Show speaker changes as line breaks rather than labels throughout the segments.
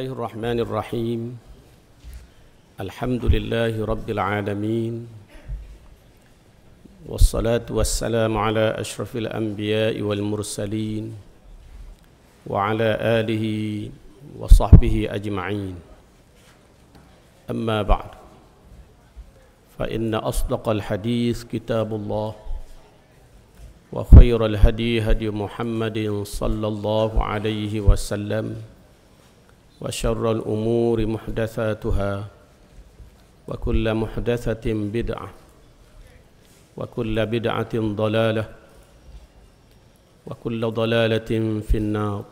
الله الرحمن الرحيم الحمد لله رب العالمين والصلاة والسلام على أشرف الأنبياء والمرسلين وعلى آله وصحبه أجمعين أما بعد فإن أصدق الحديث كتاب الله وخير الهدي هدي محمد صلى الله عليه وسلم وشر الأمور محدثاتها وكل محدثة بدعة وكل بدعة ضلالة وكل ضلالة في النار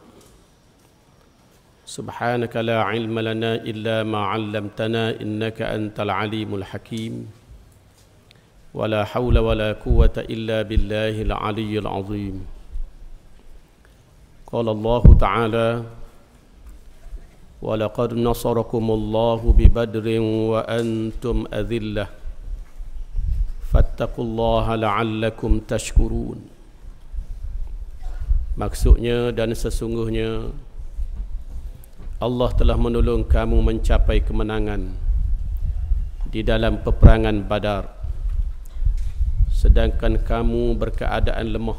سبحانك لا علم لنا إلا ما علمتنا إنك أنت العليم الحكيم ولا حول ولا قوة إلا بالله العلي العظيم قال الله تعالى ولقد نصركم الله ببدر وأنتم أذلة فاتقوا الله لعلكم تشكرون Maksudnya dan sesungguhnya Allah telah menolong kamu mencapai kemenangan di dalam peperangan Badar sedangkan kamu berkeadaan lemah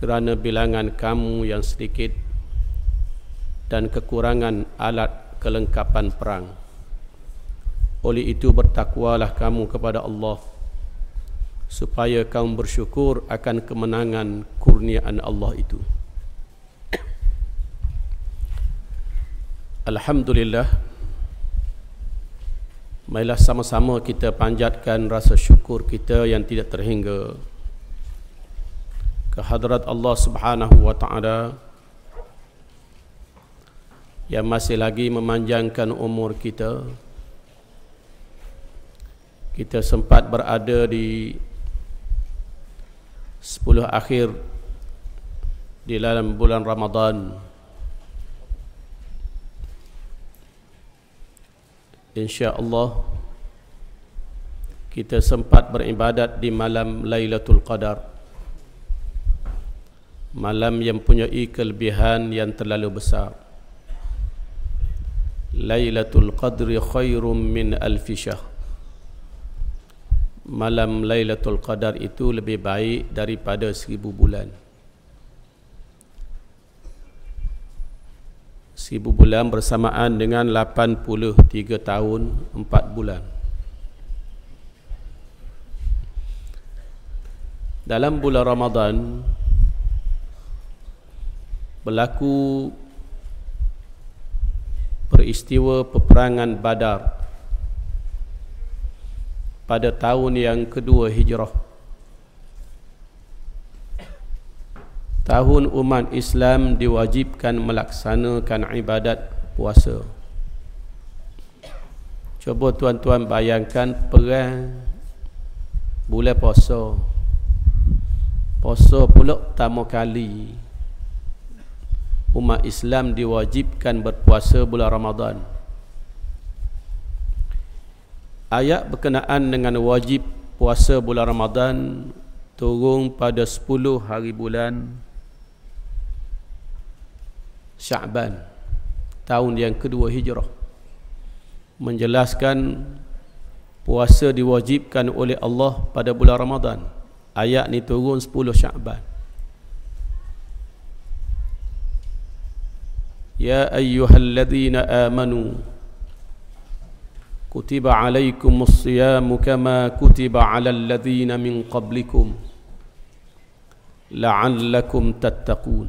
kerana bilangan kamu yang sedikit dan kekurangan alat kelengkapan perang. Oleh itu bertakwalah kamu kepada Allah supaya kamu bersyukur akan kemenangan kurniaan Allah itu. Alhamdulillah Mailah sama-sama kita panjatkan rasa syukur kita yang tidak terhingga kehadrat Allah Subhanahu wa taala yang masih lagi memanjangkan umur kita kita sempat berada di sepuluh akhir di dalam bulan Ramadan insya-Allah kita sempat beribadat di malam Lailatul Qadar malam yang punya kelebihan yang terlalu besar Lailatul Qadri khairum min alf Malam Lailatul Qadar itu lebih baik daripada seribu bulan. Seribu bulan bersamaan dengan 83 tahun 4 bulan. Dalam bulan Ramadhan berlaku peristiwa peperangan Badar pada tahun yang kedua Hijrah tahun umat Islam diwajibkan melaksanakan ibadat puasa cuba tuan-tuan bayangkan perang bulan puasa puasa pula pertama kali umat Islam diwajibkan berpuasa bulan Ramadhan. Ayat berkenaan dengan wajib puasa bulan Ramadhan turun pada 10 hari bulan Syaban tahun yang kedua Hijrah menjelaskan puasa diwajibkan oleh Allah pada bulan Ramadhan. Ayat ni turun 10 Syaban. يا أيها الذين آمنوا كتب عليكم الصيام كما كتب على الذين من قبلكم لعلكم تتقون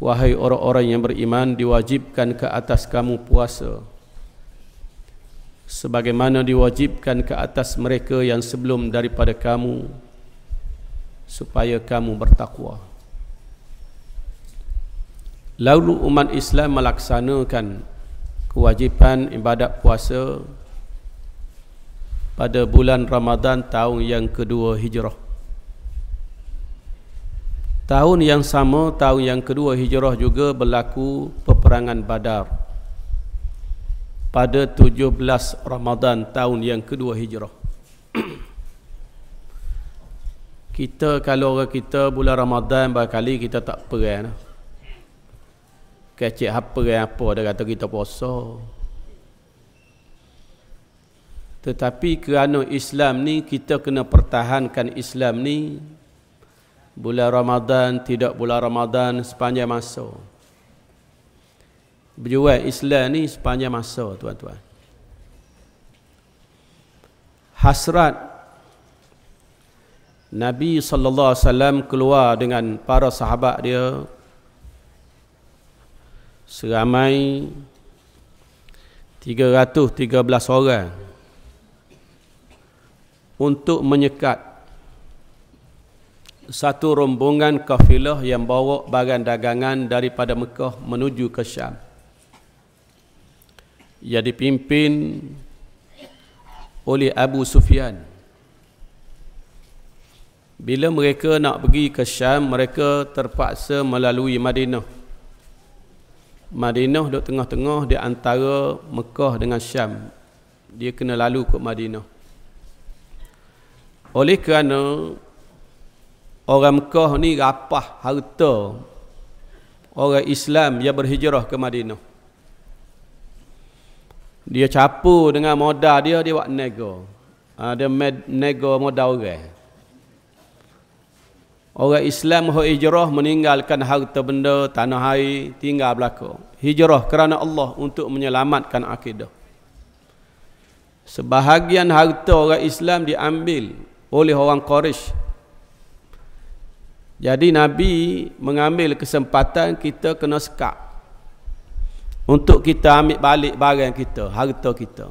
Wahai orang-orang yang beriman diwajibkan ke atas kamu puasa sebagaimana diwajibkan ke atas mereka yang sebelum daripada kamu supaya kamu bertakwa. Lalu umat Islam melaksanakan kewajipan ibadat puasa pada bulan Ramadan tahun yang kedua hijrah. Tahun yang sama, tahun yang kedua hijrah juga berlaku peperangan badar pada 17 Ramadan tahun yang kedua hijrah. kita kalau kita bulan Ramadan berkali kita tak perang. Kecik apa yang apa dia kata kita puasa. Tetapi kerana Islam ni kita kena pertahankan Islam ni bulan Ramadan tidak bulan Ramadan sepanjang masa. Berjuang Islam ni sepanjang masa tuan-tuan. Hasrat Nabi sallallahu alaihi wasallam keluar dengan para sahabat dia, seramai 313 orang untuk menyekat satu rombongan kafilah yang bawa barang dagangan daripada Mekah menuju ke Syam. Ia dipimpin oleh Abu Sufyan. Bila mereka nak pergi ke Syam, mereka terpaksa melalui Madinah. Madinah duduk tengah-tengah di antara Mekah dengan Syam. Dia kena lalu ke Madinah. Oleh kerana orang Mekah ni rapah harta orang Islam yang berhijrah ke Madinah. Dia capu dengan modal dia, dia buat nego. Ah, dia nego modal orang. Orang Islam yang hijrah meninggalkan harta benda, tanah air, tinggal belakang. Hijrah kerana Allah untuk menyelamatkan akidah. Sebahagian harta orang Islam diambil oleh orang Quraisy. Jadi Nabi mengambil kesempatan kita kena sekap. Untuk kita ambil balik barang kita, harta kita.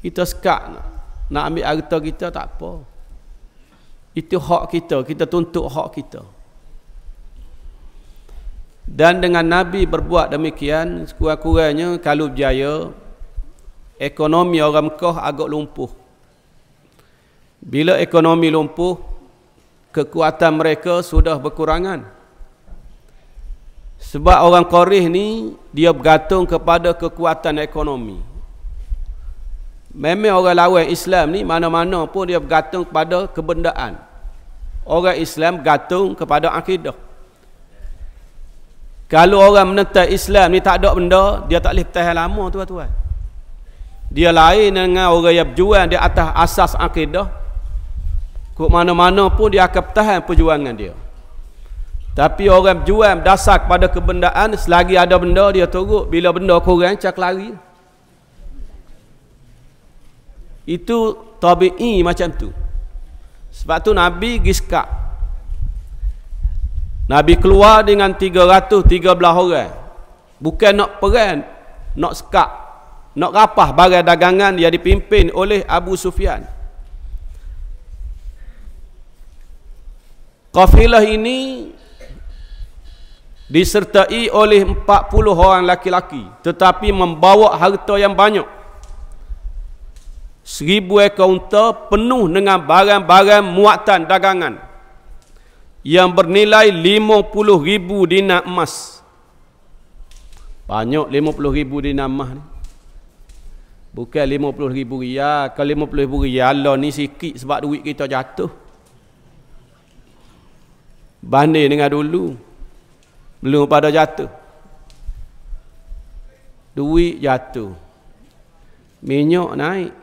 Kita sekap nak ambil harta kita tak apa. Itu hak kita, kita tuntut hak kita. Dan dengan Nabi berbuat demikian, sekurang-kurangnya kalau berjaya, ekonomi orang Mekah agak lumpuh. Bila ekonomi lumpuh, kekuatan mereka sudah berkurangan. Sebab orang Korih ni dia bergantung kepada kekuatan ekonomi. Memang orang lawan Islam ni mana-mana pun dia bergantung kepada kebendaan orang Islam gantung kepada akidah. Kalau orang menentang Islam ni tak ada benda, dia tak boleh bertahan lama tuan-tuan. Dia lain dengan orang yang berjuang di atas asas akidah. Ke mana-mana pun dia akan bertahan perjuangan dia. Tapi orang berjuang dasar kepada kebendaan, selagi ada benda dia turut. Bila benda kurang, cak lari. Itu tabi'i macam tu. Sebab tu Nabi giskak. Nabi keluar dengan 313 orang. Bukan nak perang, nak sekak, nak rapah barang dagangan yang dipimpin oleh Abu Sufyan. Kafilah ini disertai oleh 40 orang laki-laki tetapi membawa harta yang banyak seribu kaunter penuh dengan barang-barang muatan dagangan yang bernilai lima puluh ribu dinar emas. Banyak lima 50,000 dinar emas ni. Bukan 50,000 riyal. Kalau ribu riyal lah ni sikit sebab duit kita jatuh. Banding dengan dulu. Belum pada jatuh. Duit jatuh. Minyak naik.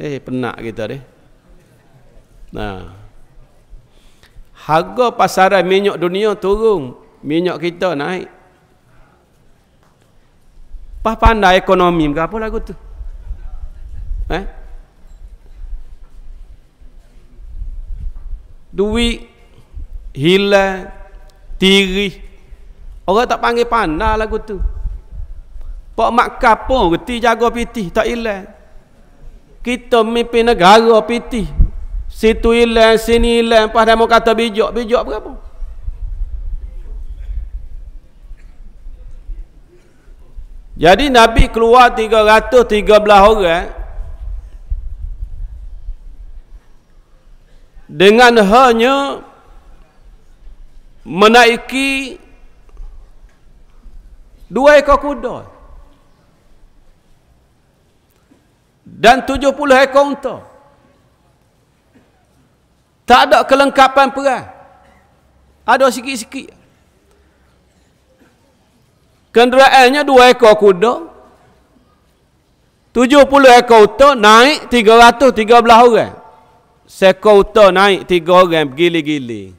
Eh penak kita ni. Nah. Harga pasaran minyak dunia turun, minyak kita naik. Pas pandai ekonomi ke apa lagu tu? Eh? Duit hilang tiri. Orang tak panggil pandai lagu tu. Pak makan pun reti jaga piti tak hilang kita memimpin negara piti situ hilang sini hilang pas dia mau kata bijak bijak berapa jadi Nabi keluar 313 orang dengan hanya menaiki dua ekor kuda dan 70 ekor unta. Tak ada kelengkapan perang. Ada sikit-sikit. Kenderaannya dua ekor kuda. 70 ekor unta naik 313 orang. Sekor unta naik 3 orang gili-gili.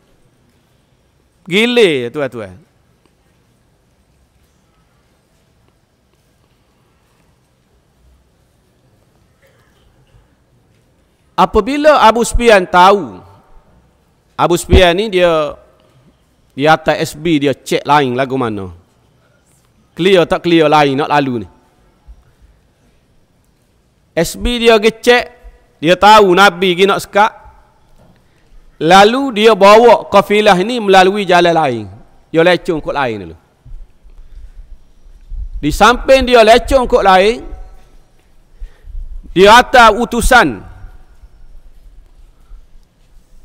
Gili tuan-tuan. Apabila Abu Sufyan tahu Abu Sufyan ni dia di atas SB dia cek lain lagu mana. Clear tak clear lain nak lalu ni. SB dia pergi cek, dia tahu Nabi pergi nak sekat. Lalu dia bawa kafilah ini melalui jalan lain. Dia lecung kot lain dulu. Di samping dia lecung kot lain, dia atas utusan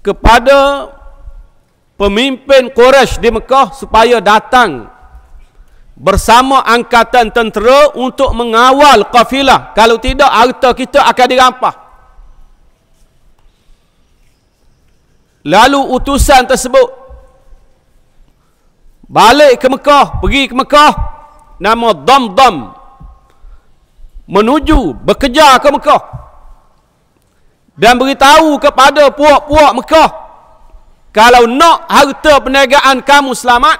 kepada pemimpin Quraisy di Mekah supaya datang bersama angkatan tentera untuk mengawal kafilah kalau tidak harta kita akan dirampas lalu utusan tersebut balik ke Mekah pergi ke Mekah nama Dam Dam menuju bekerja ke Mekah dan beritahu kepada puak-puak Mekah kalau nak harta perniagaan kamu selamat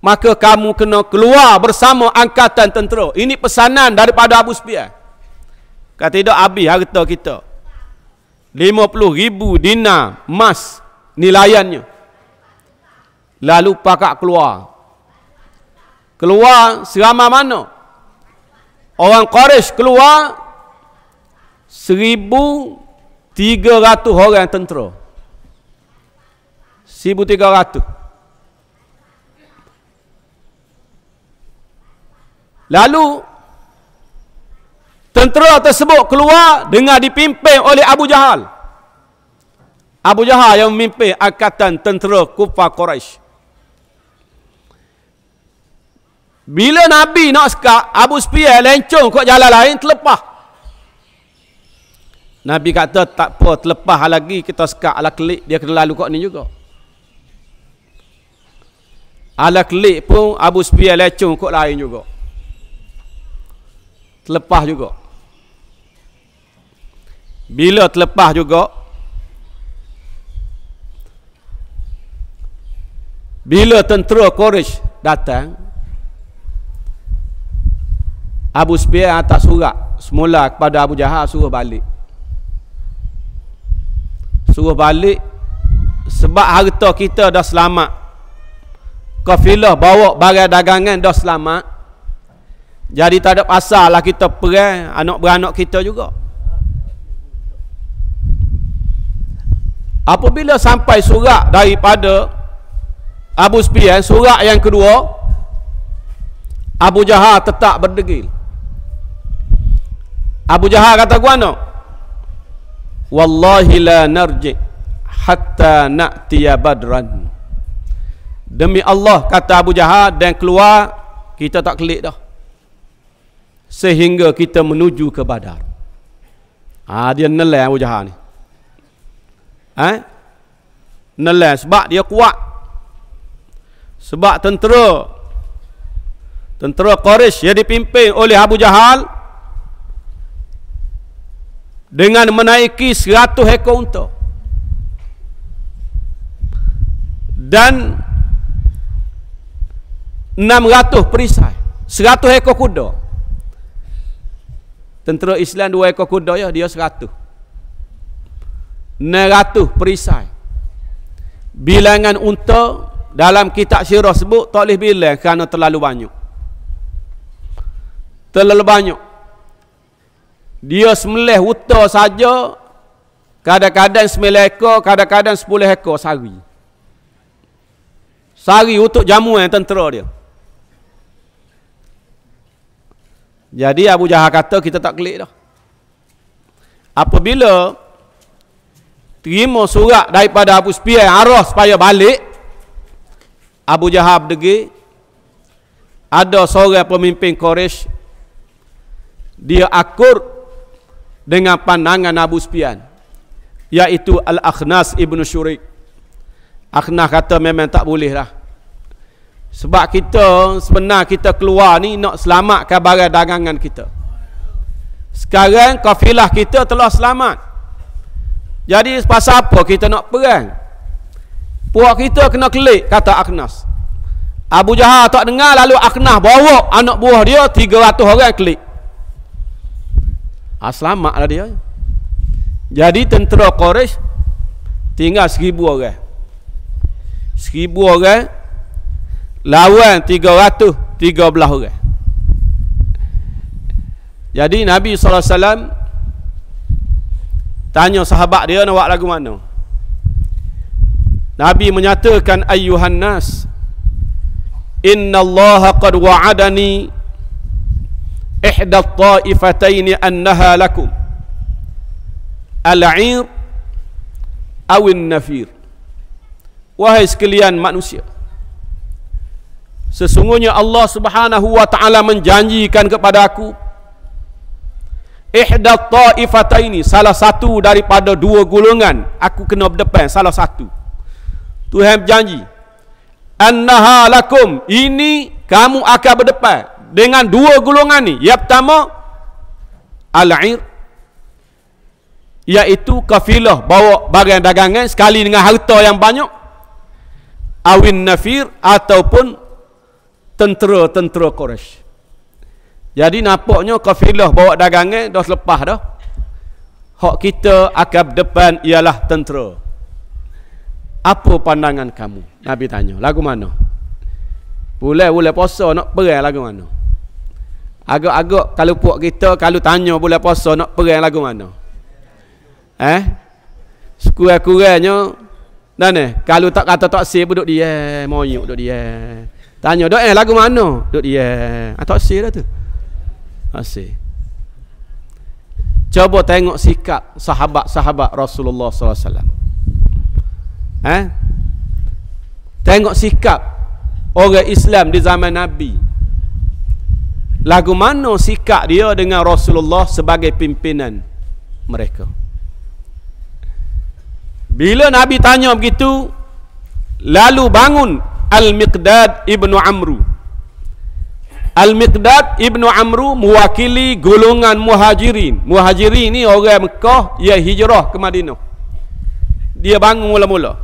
maka kamu kena keluar bersama angkatan tentera ini pesanan daripada Abu Sufyan kata tidak habis harta kita 50 ribu dina emas nilaiannya lalu pakak keluar keluar selama mana orang Quraisy keluar 1300 orang tentera 1300 Lalu Tentera tersebut keluar dengan dipimpin oleh Abu Jahal Abu Jahal yang memimpin angkatan tentera kufa Quraisy. Bila Nabi nak sekat, Abu Sufyan lencong kat jalan lain terlepas. Nabi kata tak apa terlepas lagi kita sekak ala kelik dia kena lalu kok ni juga. Ala kelik pun Abu Sufyan lecung kok lain juga. Terlepas juga. Bila terlepas juga Bila tentera Quraisy datang Abu Sufyan atas surat semula kepada Abu Jahal suruh balik suruh balik sebab harta kita dah selamat kafilah bawa barang dagangan dah selamat jadi tak ada pasal lah kita perang anak beranak kita juga apabila sampai surat daripada Abu Sufyan surat yang kedua Abu Jahal tetap berdegil Abu Jahal kata gua no Wallahi la narji hatta na'tiya badran. Demi Allah kata Abu Jahal dan keluar kita tak kelik dah. Sehingga kita menuju ke Badar. Ah ha, dia nelai Abu Jahal ni. Eh? Ha? Nelai sebab dia kuat. Sebab tentera tentera Quraisy yang dipimpin oleh Abu Jahal dengan menaiki 100 ekor unta dan 600 perisai 100 ekor kuda tentera Islam 2 ekor kuda ya dia 100 600 perisai bilangan unta dalam kitab syirah sebut tak boleh bilang kerana terlalu banyak terlalu banyak dia semelih uta saja kadang-kadang semelih ekor kadang-kadang sepuluh ekor sehari sehari untuk jamuan tentera dia jadi Abu Jahal kata kita tak klik dah apabila terima surat daripada Abu yang arah supaya balik Abu Jahal berdegi ada seorang pemimpin Quraisy dia akur dengan pandangan Abu Sufyan yaitu Al-Akhnas ibnu Syurik Akhnas kata memang tak boleh lah sebab kita sebenarnya kita keluar ni nak selamatkan barang dagangan kita sekarang kafilah kita telah selamat jadi pasal apa kita nak perang puak kita kena kelik kata Akhnas Abu Jahal tak dengar lalu Akhnas bawa anak buah dia 300 orang kelik ha, lah dia Jadi tentera Quraisy Tinggal seribu orang Seribu orang Lawan tiga ratus Tiga belah orang Jadi Nabi SAW Tanya sahabat dia nak buat lagu mana Nabi menyatakan Ayuhan nas Inna Allah Qad wa'adani إحدى الطائفتين أنها لكم العير أو النفير وهي سكليان مانوسيا Sesungguhnya Allah subhanahu wa ta'ala menjanjikan kepada aku Ihdat ta'ifataini Salah satu daripada dua gulungan Aku kena berdepan salah satu Tuhan berjanji Annaha lakum Ini kamu akan berdepan dengan dua golongan ni. Yang pertama al-ir iaitu kafilah bawa barang dagangan sekali dengan harta yang banyak awin nafir ataupun tentera-tentera Quraisy. Jadi nampaknya kafilah bawa dagangan dah lepas dah. Hak kita akan depan ialah tentera. Apa pandangan kamu? Nabi tanya. Lagu mana? Boleh boleh puasa nak perang lagu mana? Agak-agak kalau puak kita kalau tanya boleh puasa nak perang lagu mana? Eh? Sekurang-kurangnya dan eh kalau tak kata tak sih duduk dia, moyuk duduk dia. Tanya dok eh lagu mana? Duduk dia. Ah tak sih dah tu. Asih. Cuba tengok sikap sahabat-sahabat Rasulullah SAW alaihi wasallam. Eh? Tengok sikap orang Islam di zaman Nabi. Lagu mana sikap dia dengan Rasulullah sebagai pimpinan mereka? Bila Nabi tanya begitu, lalu bangun Al-Miqdad Ibnu Amru. Al-Miqdad Ibnu Amru mewakili golongan Muhajirin. Muhajirin ni orang Mekah yang hijrah ke Madinah. Dia bangun mula-mula.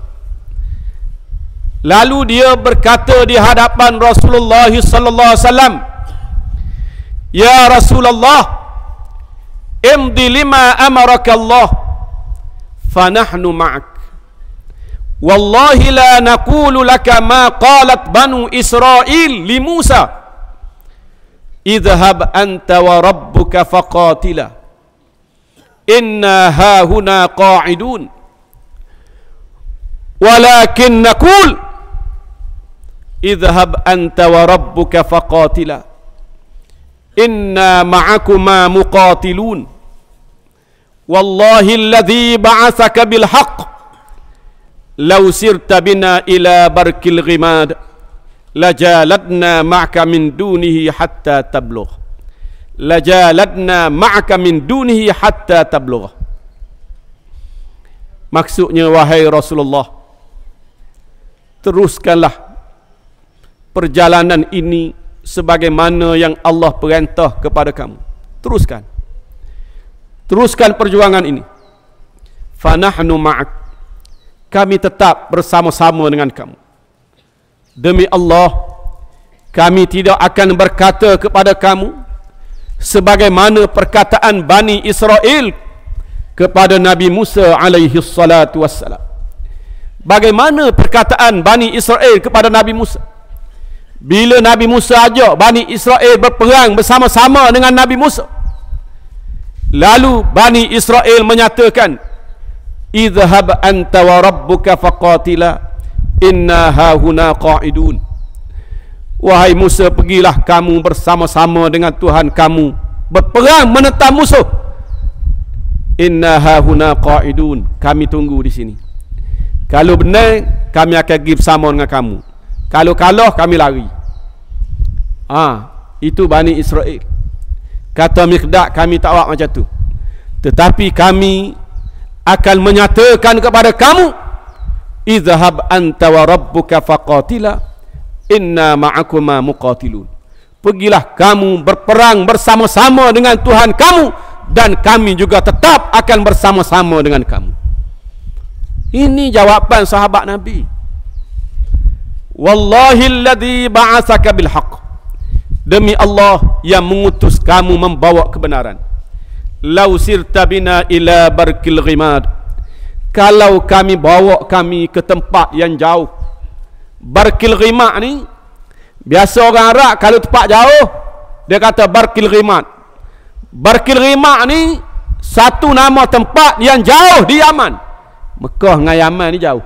Lalu dia berkata di hadapan Rasulullah sallallahu alaihi wasallam, يا رسول الله امض لما امرك الله فنحن معك والله لا نقول لك ما قالت بنو اسرائيل لموسى اذهب انت وربك فقاتلا انا هاهنا قاعدون ولكن نقول اذهب انت وربك فقاتلا inna ma'akuma muqatilun wallahi alladhi ba'athaka bil haqq law sirta bina ila barkil ghimad lajalatna ma'aka min dunihi hatta tablugh lajalatna ma'aka min dunihi hatta tablugh maksudnya wahai rasulullah teruskanlah perjalanan ini sebagaimana yang Allah perintah kepada kamu. Teruskan. Teruskan perjuangan ini. Fanahnu ma'ak. Kami tetap bersama-sama dengan kamu. Demi Allah, kami tidak akan berkata kepada kamu sebagaimana perkataan Bani Israel kepada Nabi Musa alaihi salatu wassalam. Bagaimana perkataan Bani Israel kepada Nabi Musa? Bila Nabi Musa ajak Bani Israel berperang bersama-sama dengan Nabi Musa. Lalu Bani Israel menyatakan, "Izhab anta wa rabbuka faqatila inna hauna qa'idun." Wahai Musa, pergilah kamu bersama-sama dengan Tuhan kamu berperang menentang Musa. Inna hauna qa'idun. Kami tunggu di sini. Kalau benar, kami akan pergi bersama dengan kamu. Kalau kalah, kami lari. Ah, ha, itu Bani Israel. Kata Miqdad kami tak buat macam tu. Tetapi kami akan menyatakan kepada kamu Izhab anta wa rabbuka faqatila inna ma'akuma muqatilun. Pergilah kamu berperang bersama-sama dengan Tuhan kamu dan kami juga tetap akan bersama-sama dengan kamu. Ini jawapan sahabat Nabi. Wallahi alladhi ba'asaka bil demi Allah yang mengutus kamu membawa kebenaran lau sirta bina ila barkil ghimad kalau kami bawa kami ke tempat yang jauh barkil ghimad ni biasa orang Arab kalau tempat jauh dia kata barkil ghimad barkil ghimad ni satu nama tempat yang jauh di Yaman Mekah dengan Yaman ni jauh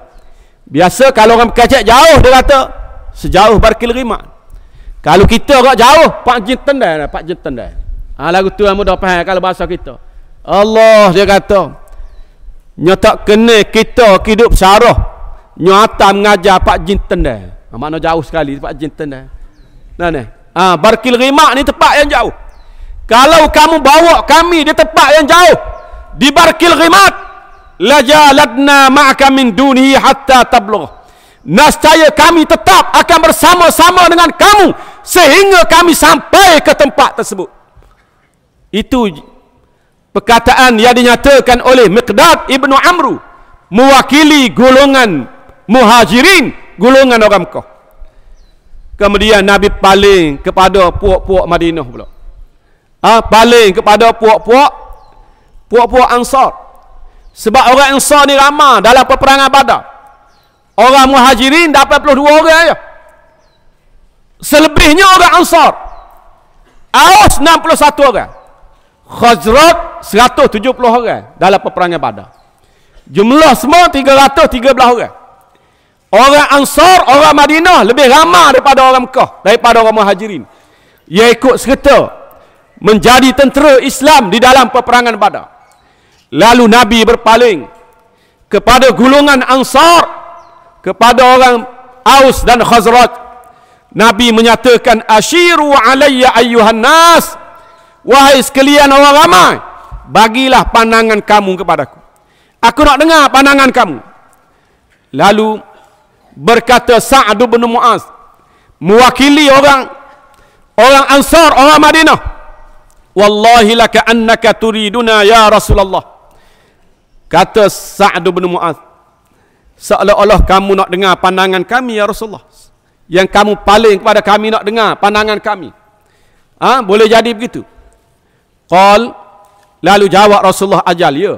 biasa kalau orang berkacak jauh dia kata sejauh barkil ghimad kalau kita agak jauh, Pak Jinten dah, Pak Jinten dah. Ha, lagu tu dah faham kalau bahasa kita. Allah dia kata, nyotak kena kita hidup syarah. Nyata mengajar Pak Jinten dah. Ha, mana jauh sekali Pak Jinten dah. Nah, nah. Ha, Barkil Rimak ni tempat yang jauh. Kalau kamu bawa kami di tempat yang jauh, di Barkil Rimak, Laja ladna ma'aka min dunihi hatta tablugh. Nascaya kami tetap akan bersama-sama dengan kamu sehingga kami sampai ke tempat tersebut. Itu perkataan yang dinyatakan oleh Miqdad ibnu Amru mewakili golongan muhajirin, golongan orang Mekah. Kemudian Nabi paling kepada puak-puak Madinah pula. Ha, paling kepada puak-puak puak-puak Ansar. Sebab orang Ansar ni ramah dalam peperangan Badar. Orang muhajirin dapat dua orang ya. Selebihnya orang ansar. Aus 61 orang. Khazrat 170 orang dalam peperangan badar. Jumlah semua 313 orang. Orang ansar, orang Madinah lebih ramah daripada orang Mekah, daripada orang muhajirin. Ia ikut serta menjadi tentera Islam di dalam peperangan badar. Lalu Nabi berpaling kepada gulungan ansar kepada orang Aus dan Khazraj Nabi menyatakan asyiru alayya ayyuhan nas wahai sekalian orang ramai bagilah pandangan kamu kepadaku aku nak dengar pandangan kamu lalu berkata Sa'ad bin Mu'az mewakili orang orang Ansar orang Madinah wallahi laka annaka turiduna ya Rasulullah kata Sa'ad bin Mu'az seolah-olah kamu nak dengar pandangan kami ya Rasulullah yang kamu paling kepada kami nak dengar pandangan kami ha? boleh jadi begitu Qal lalu jawab Rasulullah ajal ya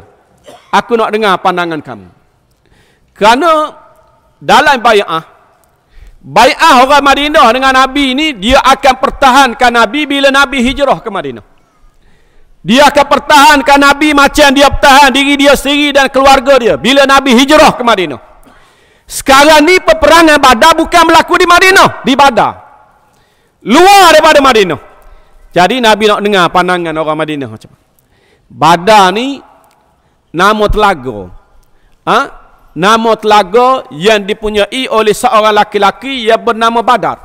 aku nak dengar pandangan kamu kerana dalam bai'ah bai'ah orang Madinah dengan Nabi ini dia akan pertahankan Nabi bila Nabi hijrah ke Madinah dia akan pertahankan Nabi macam dia pertahan diri dia sendiri dan keluarga dia bila Nabi hijrah ke Madinah. Sekarang ni peperangan Badar bukan berlaku di Madinah, di Badar. Luar daripada Madinah. Jadi Nabi nak dengar pandangan orang Madinah macam. Badar ni nama telaga. Ha? Nama telaga yang dipunyai oleh seorang laki-laki yang bernama Badar.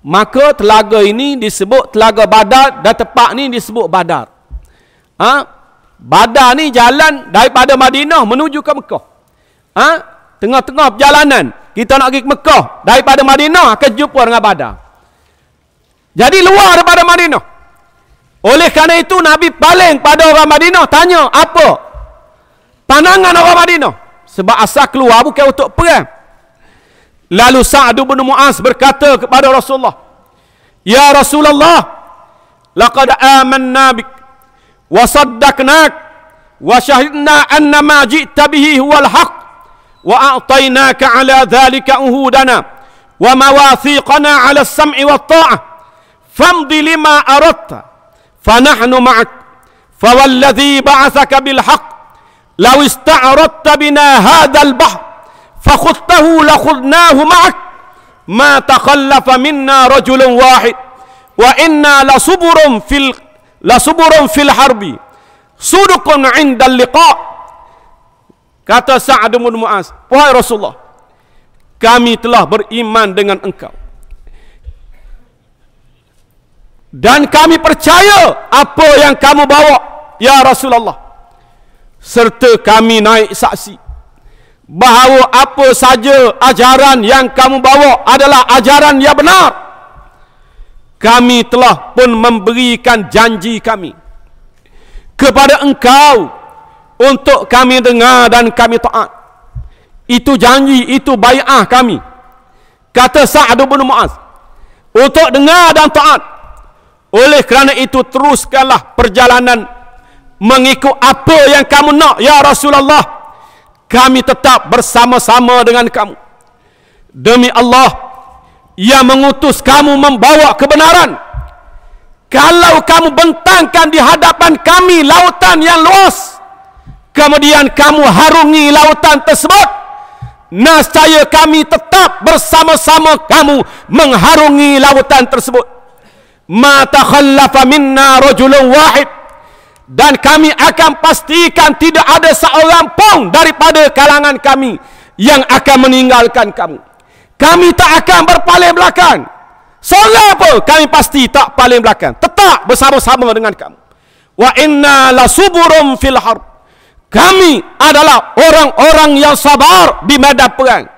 Maka telaga ini disebut telaga Badar dan tempat ni disebut Badar. Ha? Badar ni jalan daripada Madinah menuju ke Mekah. Ha? tengah-tengah perjalanan kita nak pergi ke Mekah daripada Madinah ke jumpa dengan badar. Jadi luar daripada Madinah. Oleh kerana itu Nabi paling pada orang Madinah tanya apa pandangan orang Madinah sebab asal keluar bukan untuk perang. Lalu Sa'ad bin Mu'az berkata kepada Rasulullah, "Ya Rasulullah, laqad amanna bik wa saddaqnak wa syahidna anna ma ji'ta bihi huwal haqq." وأعطيناك على ذلك أهودنا ومواثيقنا على السمع والطاعة فامض لما أردت فنحن معك فوالذي بعثك بالحق لو استعرضت بنا هذا البحر فخذته لخذناه معك ما تخلف منا رجل واحد وإنا لصبر في لصبر في الحرب صدق عند اللقاء Kata Sa'ad bin Mu'az, "Wahai Rasulullah, kami telah beriman dengan engkau. Dan kami percaya apa yang kamu bawa, ya Rasulullah. Serta kami naik saksi bahawa apa saja ajaran yang kamu bawa adalah ajaran yang benar. Kami telah pun memberikan janji kami kepada engkau." untuk kami dengar dan kami taat. Itu janji, itu bai'ah kami. Kata Sa'ad bin Mu'az. Untuk dengar dan taat. Oleh kerana itu teruskanlah perjalanan mengikut apa yang kamu nak ya Rasulullah. Kami tetap bersama-sama dengan kamu. Demi Allah yang mengutus kamu membawa kebenaran. Kalau kamu bentangkan di hadapan kami lautan yang luas kemudian kamu harungi lautan tersebut nascaya kami tetap bersama-sama kamu mengharungi lautan tersebut ma takhallafa minna rajulun wahid dan kami akan pastikan tidak ada seorang pun daripada kalangan kami yang akan meninggalkan kamu kami tak akan berpaling belakang seorang apa kami pasti tak paling belakang tetap bersama-sama dengan kamu wa inna lasuburum fil harb kami adalah orang-orang yang sabar di medan perang.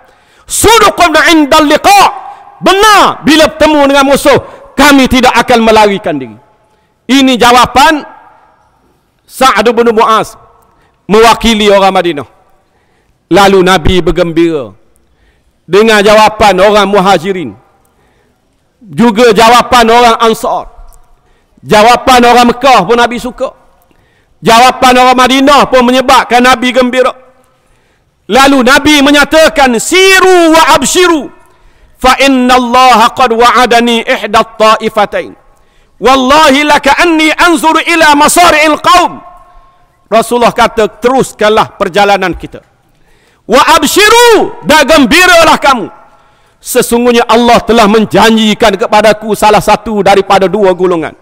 Sudukum indal liqa. Benar bila bertemu dengan musuh, kami tidak akan melarikan diri. Ini jawapan Sa'ad bin Mu'az mewakili orang Madinah. Lalu Nabi bergembira dengan jawapan orang Muhajirin. Juga jawapan orang Ansar. Jawapan orang Mekah pun Nabi suka. Jawapan orang Madinah pun menyebabkan Nabi gembira. Lalu Nabi menyatakan siru wa absiru fa inna innallaha qad wa'adani ihda at-ta'ifatain. Wallahi laka'anni anzur ila masari'il qaum. Rasulullah kata teruskanlah perjalanan kita. Wa absiru dan gembiralah kamu. Sesungguhnya Allah telah menjanjikan kepadaku salah satu daripada dua golongan.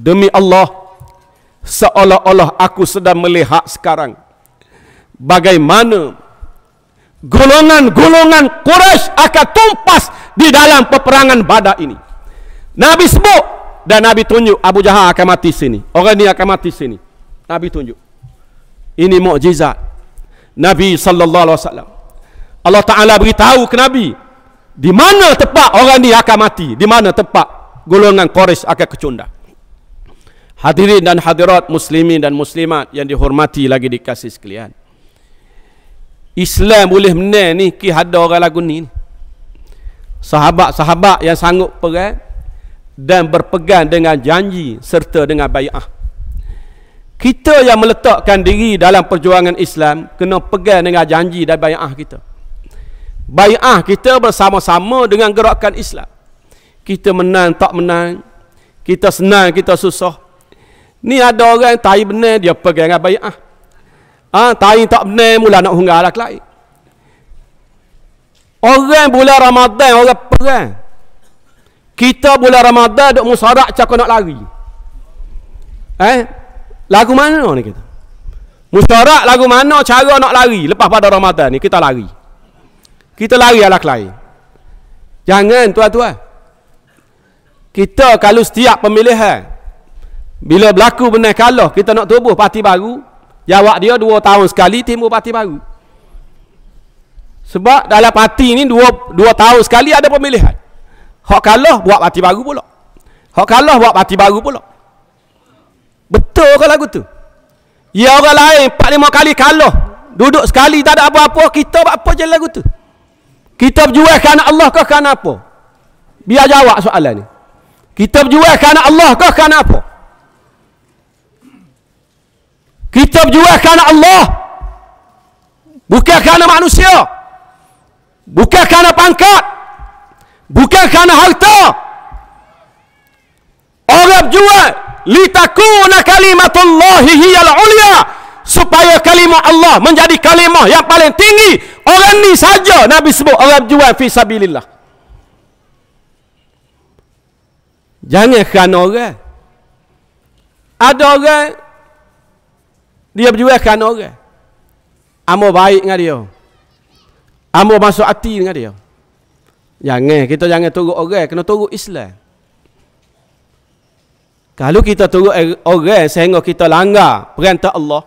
Demi Allah, seolah-olah aku sedang melihat sekarang bagaimana golongan-golongan Quraisy akan tumpas di dalam peperangan badak ini. Nabi sebut dan Nabi tunjuk Abu Jahal akan mati sini. Orang ini akan mati sini. Nabi tunjuk. Ini mukjizat Nabi sallallahu alaihi wasallam. Allah Taala beritahu ke Nabi di mana tempat orang ini akan mati, di mana tempat golongan Quraisy akan kecundang. Hadirin dan hadirat muslimin dan muslimat yang dihormati lagi dikasih sekalian. Islam boleh menang ni ki ada orang lagu ni. Sahabat-sahabat yang sanggup perang dan berpegang dengan janji serta dengan bai'ah. Kita yang meletakkan diri dalam perjuangan Islam kena pegang dengan janji dan bai'ah kita. Bai'ah kita bersama-sama dengan gerakan Islam. Kita menang tak menang, kita senang kita susah, Ni ada orang tai benar dia pergi dengan bai'ah. Ah, ha, tai tak benar mula nak hunga alak lain. Orang bulan Ramadan orang perang. Kita bulan Ramadan dok musarak cakap nak lari. Eh? Lagu mana ni kita? Musarak lagu mana cara nak lari lepas pada Ramadan ni kita lari. Kita lari alak lain. Jangan tuan-tuan. Kita kalau setiap pemilihan bila berlaku benar kalah Kita nak tubuh parti baru Jawab ya dia dua tahun sekali timbul parti baru Sebab dalam parti ni dua, dua tahun sekali ada pemilihan Hak kalah buat parti baru pula Hak kalah buat parti baru pula Betul ke lagu tu Ya orang lain empat lima kali kalah Duduk sekali tak ada apa-apa Kita buat apa je lagu tu Kita berjual kerana Allah ke kerana apa Biar jawab soalan ni Kita berjual kerana Allah ke kerana apa kita berjuang kerana Allah. Bukan kerana manusia. Bukan kerana pangkat. Bukan kerana harta. Orang berjuang. Litakuna kalimatullahi hiyal ulia. Supaya kalimah Allah menjadi kalimah yang paling tinggi. Orang ni saja Nabi sebut orang berjuang fi sabilillah. Jangan kerana orang. Ada orang dia berjuangkan orang. Amo baik dengan dia. Amo masuk hati dengan dia. Jangan, kita jangan turut orang, kena turut Islam. Kalau kita turut er- orang sehingga kita langgar perintah Allah.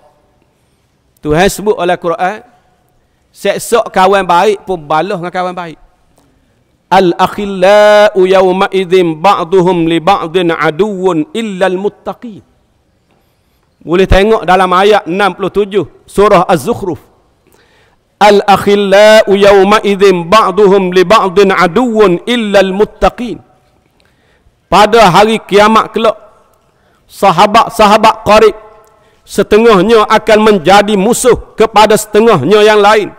Tuhan sebut oleh Quran, seksok kawan baik pun baloh dengan kawan baik. Al-akhillau yawma idzin ba'duhum li ba'din aduwwun illa al-muttaqin. Boleh tengok dalam ayat 67 surah Az-Zukhruf. Al-akhillau yawma idzin ba'dhum li ba'dhin aduwwun illa al-muttaqin. Pada hari kiamat kelak sahabat-sahabat qarib setengahnya akan menjadi musuh kepada setengahnya yang lain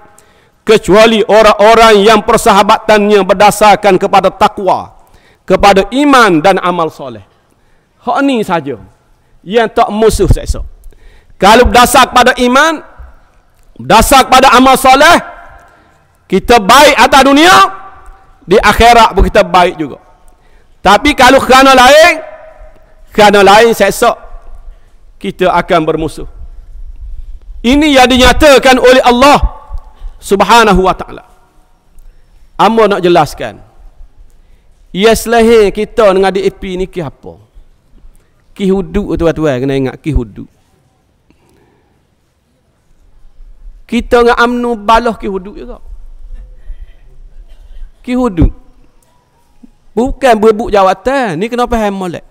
kecuali orang-orang yang persahabatannya berdasarkan kepada takwa kepada iman dan amal soleh. Hak ni saja yang tak musuh seksa. Kalau berdasar pada iman, berdasar pada amal soleh, kita baik atas dunia, di akhirat pun kita baik juga. Tapi kalau kerana lain, kerana lain seksa, kita akan bermusuh. Ini yang dinyatakan oleh Allah Subhanahu wa taala. Amo nak jelaskan. Ia selahir kita dengan DAP ni ke apa? Ki-hudud Kihudu tuan-tuan kena ingat ki kihudu. Kita dengan amnu baloh kihudu juga. Kihudu. Bukan berebut jawatan. Ni kena faham molek.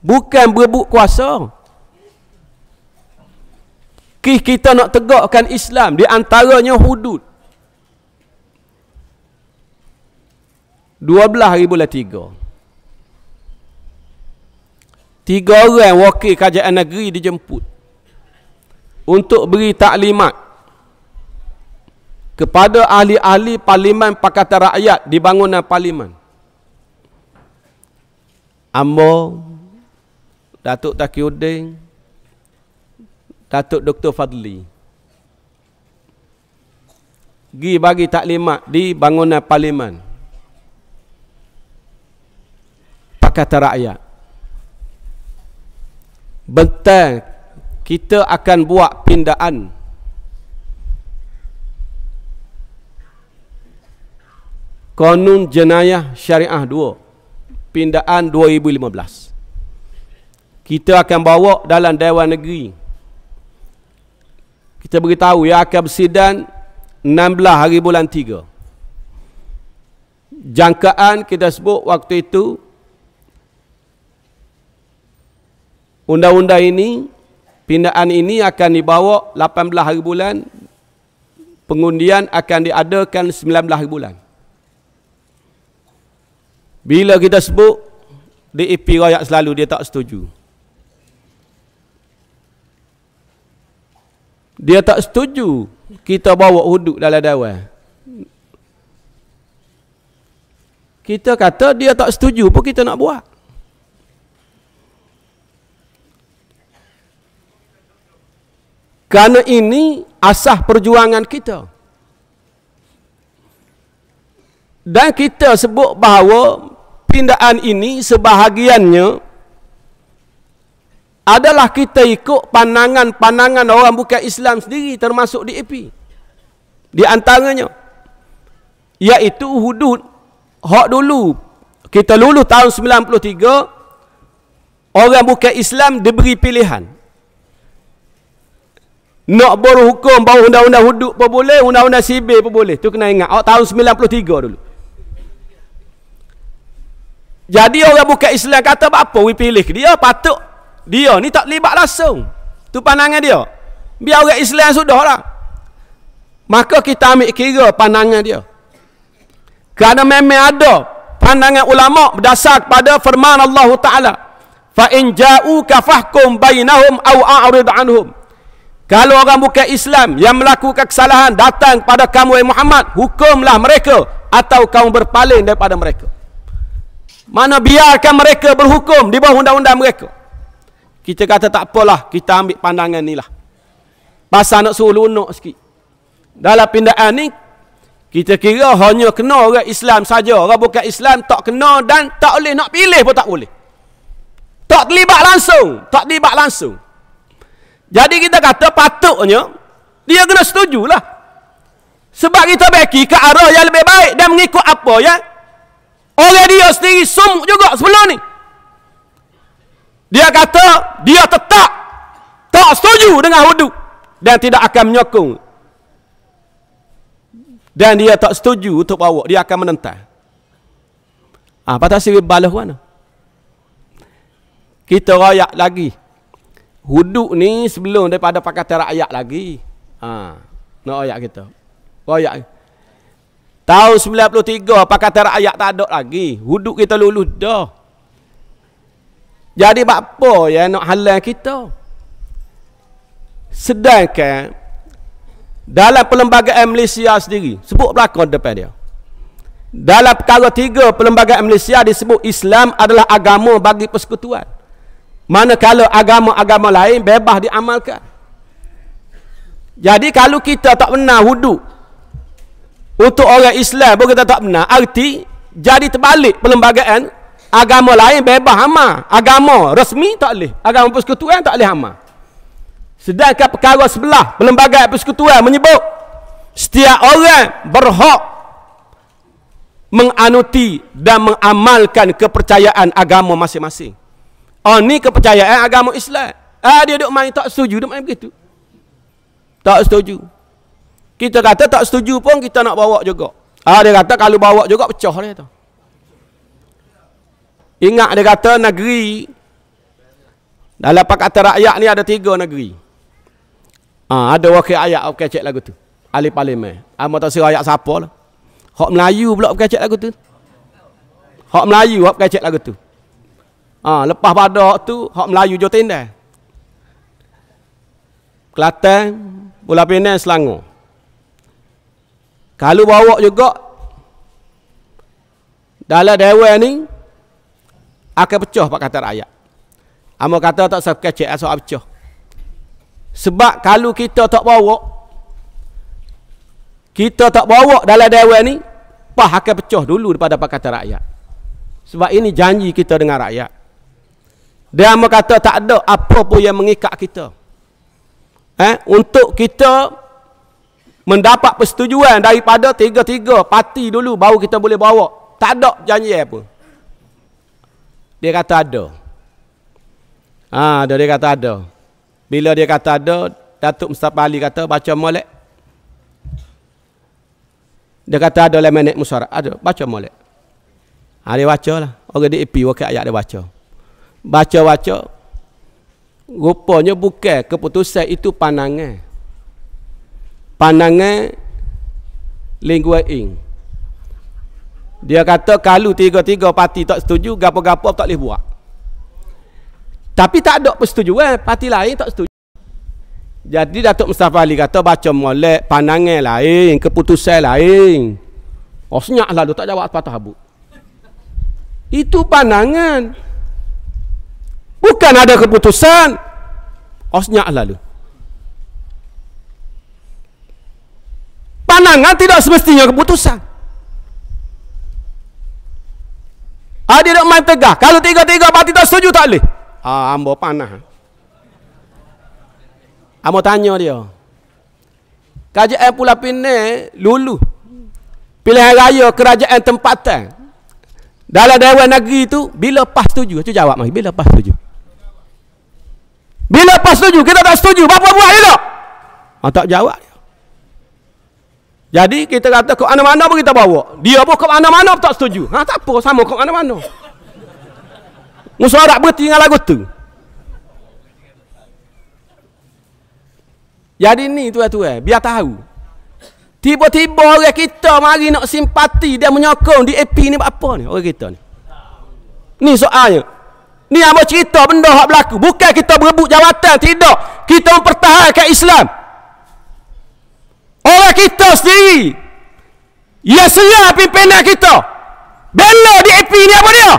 Bukan berebut kuasa. Ki kita nak tegakkan Islam di antaranya hudud. 12 hari bulan 3. Tiga orang wakil kerajaan negeri dijemput untuk beri taklimat kepada ahli-ahli parlimen pakatan rakyat di bangunan parlimen. Ambo Datuk Takiuddin Datuk Dr. Fadli pergi bagi taklimat di bangunan parlimen pakatan rakyat bentar kita akan buat pindaan Konun Jenayah Syariah 2 Pindaan 2015 Kita akan bawa dalam Dewan Negeri Kita beritahu yang akan bersidan 16 hari bulan 3 Jangkaan kita sebut waktu itu undang-undang ini pindaan ini akan dibawa 18 hari bulan pengundian akan diadakan 19 hari bulan bila kita sebut DAP rakyat selalu dia tak setuju dia tak setuju kita bawa hudud dalam dawai kita kata dia tak setuju pun kita nak buat Kerana ini asah perjuangan kita. Dan kita sebut bahawa pindaan ini sebahagiannya adalah kita ikut pandangan-pandangan orang bukan Islam sendiri termasuk di DAP. Di antaranya yaitu hudud hak dulu kita lulus tahun 93 orang bukan Islam diberi pilihan nak berhukum bahawa undang-undang hudud pun boleh, undang-undang sibir pun boleh. Tu kena ingat. Awak tahun 93 dulu. Jadi orang bukan Islam kata apa we pilih dia patut dia ni tak libat langsung. Tu pandangan dia. Biar orang Islam sudah sudahlah. Maka kita ambil kira pandangan dia. Kerana memang ada pandangan ulama berdasar kepada firman Allah Taala. Fa in ja'u ka fahkum bainahum aw a'rid 'anhum. Kalau orang bukan Islam yang melakukan kesalahan datang kepada kamu eh Muhammad, hukumlah mereka atau kamu berpaling daripada mereka. Mana biarkan mereka berhukum di bawah undang-undang mereka. Kita kata tak apalah, kita ambil pandangan inilah. Pasal nak suruh lunak sikit. Dalam pindaan ni, kita kira hanya kena orang Islam saja. Orang bukan Islam tak kena dan tak boleh nak pilih pun tak boleh. Tak terlibat langsung. Tak terlibat langsung. Jadi kita kata patutnya dia kena setujulah. Sebab kita pergi ke arah yang lebih baik dan mengikut apa ya. oleh dia sendiri sumuk juga sebelum ni. Dia kata dia tetap tak setuju dengan Hudud dan tidak akan menyokong. Dan dia tak setuju untuk bawa, dia akan menentang. Ah, patah sibuk balas mana? Kita rayak lagi. Huduk ni sebelum daripada pakai terak ayak lagi. Ha. Nak ayak kita. Ayak. Tahun 93 pakai terak ayak tak ada lagi. Huduk kita lulus dah. Jadi apa ya nak halang kita? Sedangkan dalam perlembagaan Malaysia sendiri sebut belakang depan dia. Dalam perkara tiga perlembagaan Malaysia disebut Islam adalah agama bagi persekutuan. Mana kalau agama-agama lain bebas diamalkan. Jadi kalau kita tak pernah wuduk untuk orang Islam pun kita tak pernah. Arti jadi terbalik perlembagaan agama lain bebas amal. Agama resmi tak boleh. Agama persekutuan tak boleh amal. Sedangkan perkara sebelah perlembagaan persekutuan menyebut setiap orang berhak menganuti dan mengamalkan kepercayaan agama masing-masing. Oh ni kepercayaan agama Islam. Ah dia duk main tak setuju duk main begitu. Tak setuju. Kita kata tak setuju pun kita nak bawa juga. Ah dia kata kalau bawa juga pecah dia tu. Ingat dia kata negeri dalam pakatan rakyat ni ada tiga negeri. Ah ada wakil ayat okey cek lagu tu. Ahli parlimen. Amat tak sirayak siapa lah. Hak Melayu pula berkacak lagu tu. Hak Melayu pula berkacak lagu tu. Ha, lepas badak tu, hak Melayu jauh tindai. Kelantan, Pula Pinang, Selangor. Kalau bawa juga, dalam dewan ni, akan pecah pak kata rakyat. Amo kata tak sebab kecek, asal pecah. Sebab kalau kita tak bawa, kita tak bawa dalam dewan ni, pah akan pecah dulu daripada pak kata rakyat. Sebab ini janji kita dengan rakyat. Dia mau kata tak ada apa pun yang mengikat kita. Eh, untuk kita mendapat persetujuan daripada tiga-tiga parti dulu baru kita boleh bawa. Tak ada janji apa. Dia kata ada. Ha, ada dia kata ada. Bila dia kata ada, Datuk Mustafa Ali kata baca molek. Dia kata ada lemenek musara Ada, baca molek. Ha, dia baca lah. Orang di IP, wakil ayat dia baca baca-baca rupanya bukan keputusan itu pandangan pandangan lingua ing dia kata kalau tiga-tiga parti tak setuju gapo-gapo tak boleh buat tapi tak ada persetujuan eh? parti lain tak setuju jadi Datuk Mustafa Ali kata baca molek pandangan lain keputusan lain oh senyak lalu tak jawab patah habuk itu pandangan Bukan ada keputusan Osnya' lalu panangan tidak semestinya keputusan Ada ah, tak main tegah Kalau tiga-tiga parti tidak setuju tak boleh ah, Ambo panah Ambo tanya dia kerajaan Pulau pindah Lulu Pilihan raya kerajaan tempatan Dalam Dewan Negeri itu Bila PAS setuju Itu jawab Bila PAS setuju bila pas setuju, kita tak setuju. Bapa buat dia tak? Ah, tak jawab dia. Jadi kita kata ke mana-mana pun kita bawa. Dia pun ke mana-mana pun tak setuju. Ha, tak apa, sama ke mana-mana. Musyarak berhenti dengan lagu tu. Jadi ni tu eh, tu eh, biar tahu. Tiba-tiba orang kita mari nak simpati dia menyokong di AP ni apa ni orang kita ni. Ni soalnya, Ni apa cerita benda hak berlaku? Bukan kita berebut jawatan, tidak. Kita mempertahankan Islam. Orang kita sendiri. Ya serah pimpinan kita. Bela di IP ni apa dia?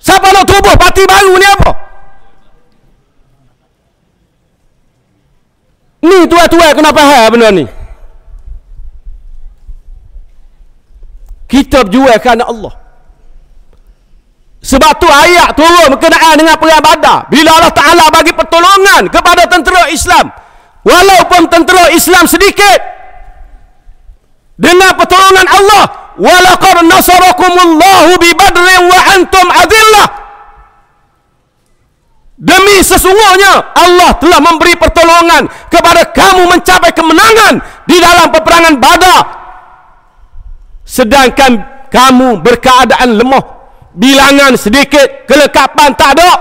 Siapa nak tubuh parti baru ni apa? Ni tuan-tuan kena faham benda ni. kita berjual kerana Allah sebab tu ayat turun berkenaan dengan perang badar bila Allah Ta'ala bagi pertolongan kepada tentera Islam walaupun tentera Islam sedikit dengan pertolongan Allah walaqad nasarakumullahu bi badrin wa antum adillah Demi sesungguhnya Allah telah memberi pertolongan kepada kamu mencapai kemenangan di dalam peperangan Badar sedangkan kamu berkeadaan lemah bilangan sedikit kelekapan tak ada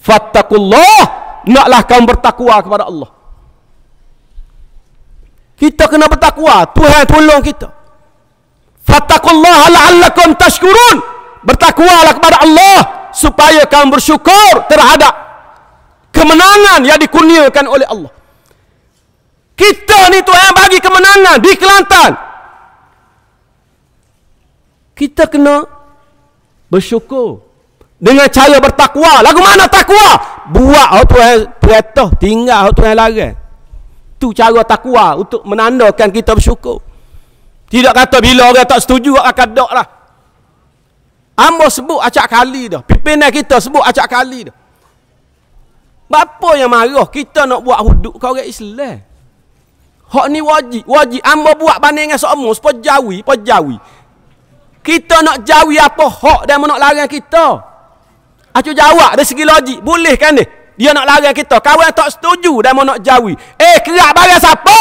fattakullah naklah kamu bertakwa kepada Allah kita kena bertakwa Tuhan tolong kita fattakullah la'allakum tashkurun bertakwalah kepada Allah supaya kamu bersyukur terhadap kemenangan yang dikurniakan oleh Allah kita ni Tuhan bagi kemenangan di Kelantan kita kena bersyukur dengan cara bertakwa. Lagu mana takwa? Buat oh, Tuhan perintah, tinggal oh, Tuhan larang. Tu cara takwa untuk menandakan kita bersyukur. Tidak kata bila orang tak setuju akan dak lah. Ambo sebut acak kali dah. Pimpinan kita sebut acak kali dah. Bapa yang marah kita nak buat huduk kau orang Islam. Hak ni wajib, wajib ambo buat banding dengan sokmu, sepo jawi, sepo jawi. Kita nak jauhi apa hak dia nak larang kita. Aku ah, jawab dari segi logik. Boleh kan ni? Dia nak larang kita. Kau yang tak setuju dan mau nak jauhi. Eh, kerak barang siapa?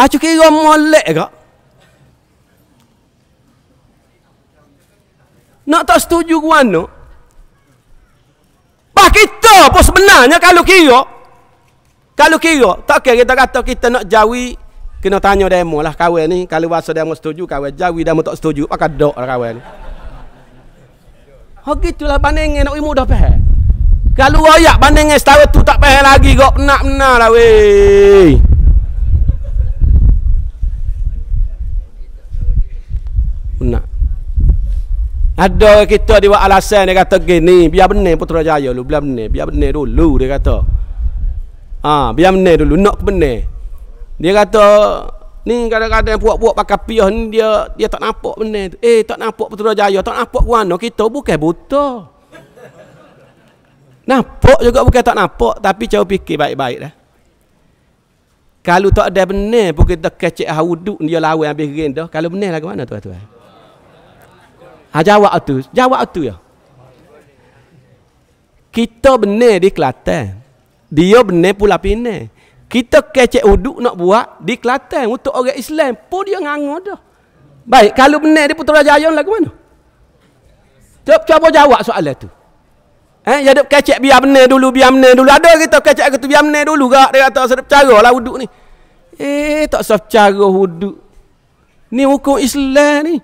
Aku ah, kira molek kak. Nak tak setuju ke mana? Pak kita pun sebenarnya kalau kira kalau kira, tak kira kita kata kita nak jawi, kena tanya demo lah kawan ni. Kalau bahasa demo setuju kawan, jawi demo tak setuju, pakai dok lah kawan ni. Ha, oh lah bandingnya nak ilmu dah pahal. Kalau royak bandingnya setara tu tak pahal lagi kok, benar-benar lah weh. Benar. Ada kita dibuat alasan dia kata gini, biar benar Putrajaya lu, biar benar, biar benar dulu dia kata. Ah, ha, biar benar dulu, nak benar. Dia kata ni kadang-kadang puak-puak pakai piah ni dia dia tak nampak benar tu. Eh, tak nampak betul jaya, tak nampak guano kita bukan buta. Nampak juga bukan tak nampak, tapi cuba fikir baik-baik dah. Kalau tak ada benar pun kita kecek hauduk dia lawan habis gerenda. Kalau benar lah ke mana tuan-tuan? Ha, jawab tu, jawab tu ya. Kita benar di Kelantan. Dia benar pula pinai. Kita kecek uduk nak buat di Kelantan untuk orang Islam pun dia nganga dah. Baik, kalau benar di Putrajaya Ayun lah ke mana? Cuba, cuba jawab soalan tu. Eh, ya dok kecek biar benar dulu, biar benar dulu. Ada kita kecek ke tu biar benar dulu gak dia kata sedap caralah uduk ni. Eh, tak sedap cara uduk. Ni hukum Islam ni.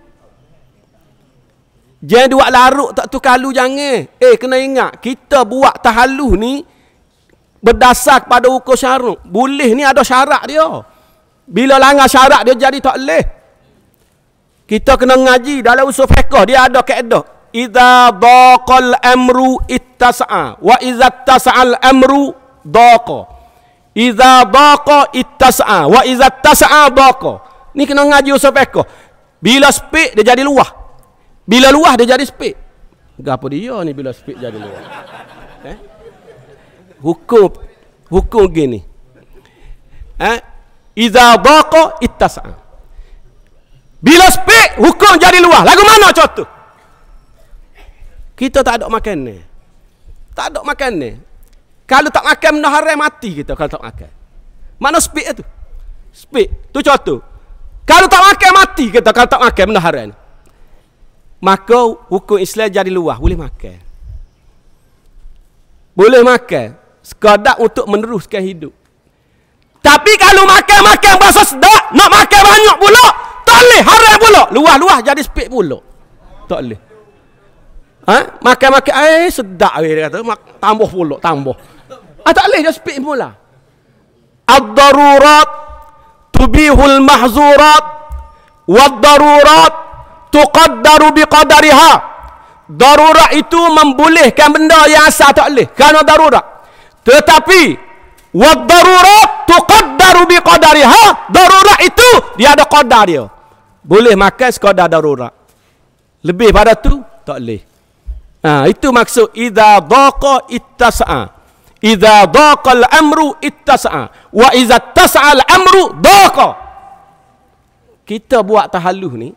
Jangan dua larut tak tu kalu jangan. Eh, kena ingat kita buat tahalu ni berdasar kepada hukum syarat. Boleh ni ada syarat dia. Bila langgar syarat dia jadi tak boleh. Kita kena ngaji dalam usul fiqh dia ada kaedah. Idza daqal amru ittasa'a wa idza tasa'al amru daqa. Idza daqa ittasa'a wa idza tasa'a daqa. Ni kena ngaji usul fiqh. Bila speak dia jadi luah. Bila luah dia jadi speak. Gapo dia ni bila speak jadi luah. Eh? hukum hukum gini. Ha? Iza daqa ittas'a. Bila sepit hukum jadi luas. Lagu mana contoh? Kita tak ada makan ni. Tak ada makan ni. Kalau tak makan benda haram mati kita kalau tak makan. Mana sepit tu? Sepit. Tu contoh. Kalau tak makan mati kita kalau tak makan benda haram. Maka hukum Islam jadi luas boleh makan. Boleh makan sekadar untuk meneruskan hidup. Tapi kalau makan-makan bahasa sedap, nak makan banyak pula, tak boleh, haram pula. Luah-luah jadi sepik pula. Tak boleh. Ha? Makan-makan, eh sedap dia kata, Mak, tambah pula, tambah. Ah, tak boleh, jadi sepik pula. Ad-darurat tubihul mahzurat wad-darurat tuqaddaru biqadariha. Darurat itu membolehkan benda yang asal tak boleh. Kerana darurat. Tetapi wad darurat tuqaddaru bi qadariha. Darurat itu dia ada qadar dia. Boleh makan sekadar darurat. Lebih pada tu tak boleh. Ha, itu maksud idza dhaqa ittasa'a. Idza dhaqa al-amru ittasa'a wa idza tasa'a al-amru dhaqa. Kita buat tahalluh ni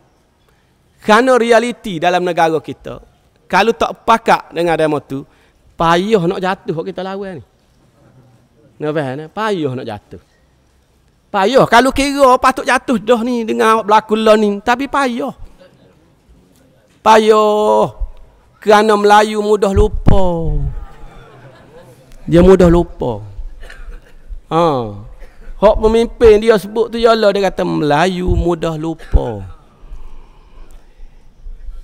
kerana realiti dalam negara kita kalau tak pakat dengan demo tu payah nak jatuh kita lawan ni. Nervous ni. Payuh nak jatuh. Payuh. Kalau kira patut jatuh dah ni dengan awak berlaku lah ni. Tapi payuh. Payuh. Kerana Melayu mudah lupa. Dia mudah lupa. Ha. Hak pemimpin dia sebut tu jala dia kata Melayu mudah lupa.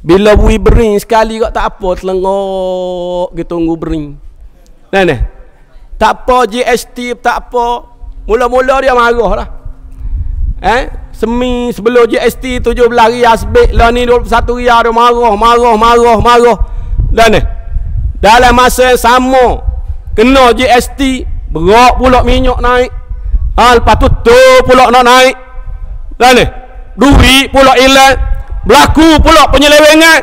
Bila bui bering sekali kau tak apa telengok gitu ngubring. Nah, nah. Tak apa GST tak apa. Mula-mula dia marah lah. Eh? Semi sebelum GST 17 riyal sebek. Lah ni 21 riyal dia marah, marah, marah, marah. Dan ni. Dalam masa yang sama. Kena GST. Berok pula minyak naik. Ha, lepas tu tu pula nak naik. Dan ni. Duri pula hilang. Berlaku pula penyelewengan.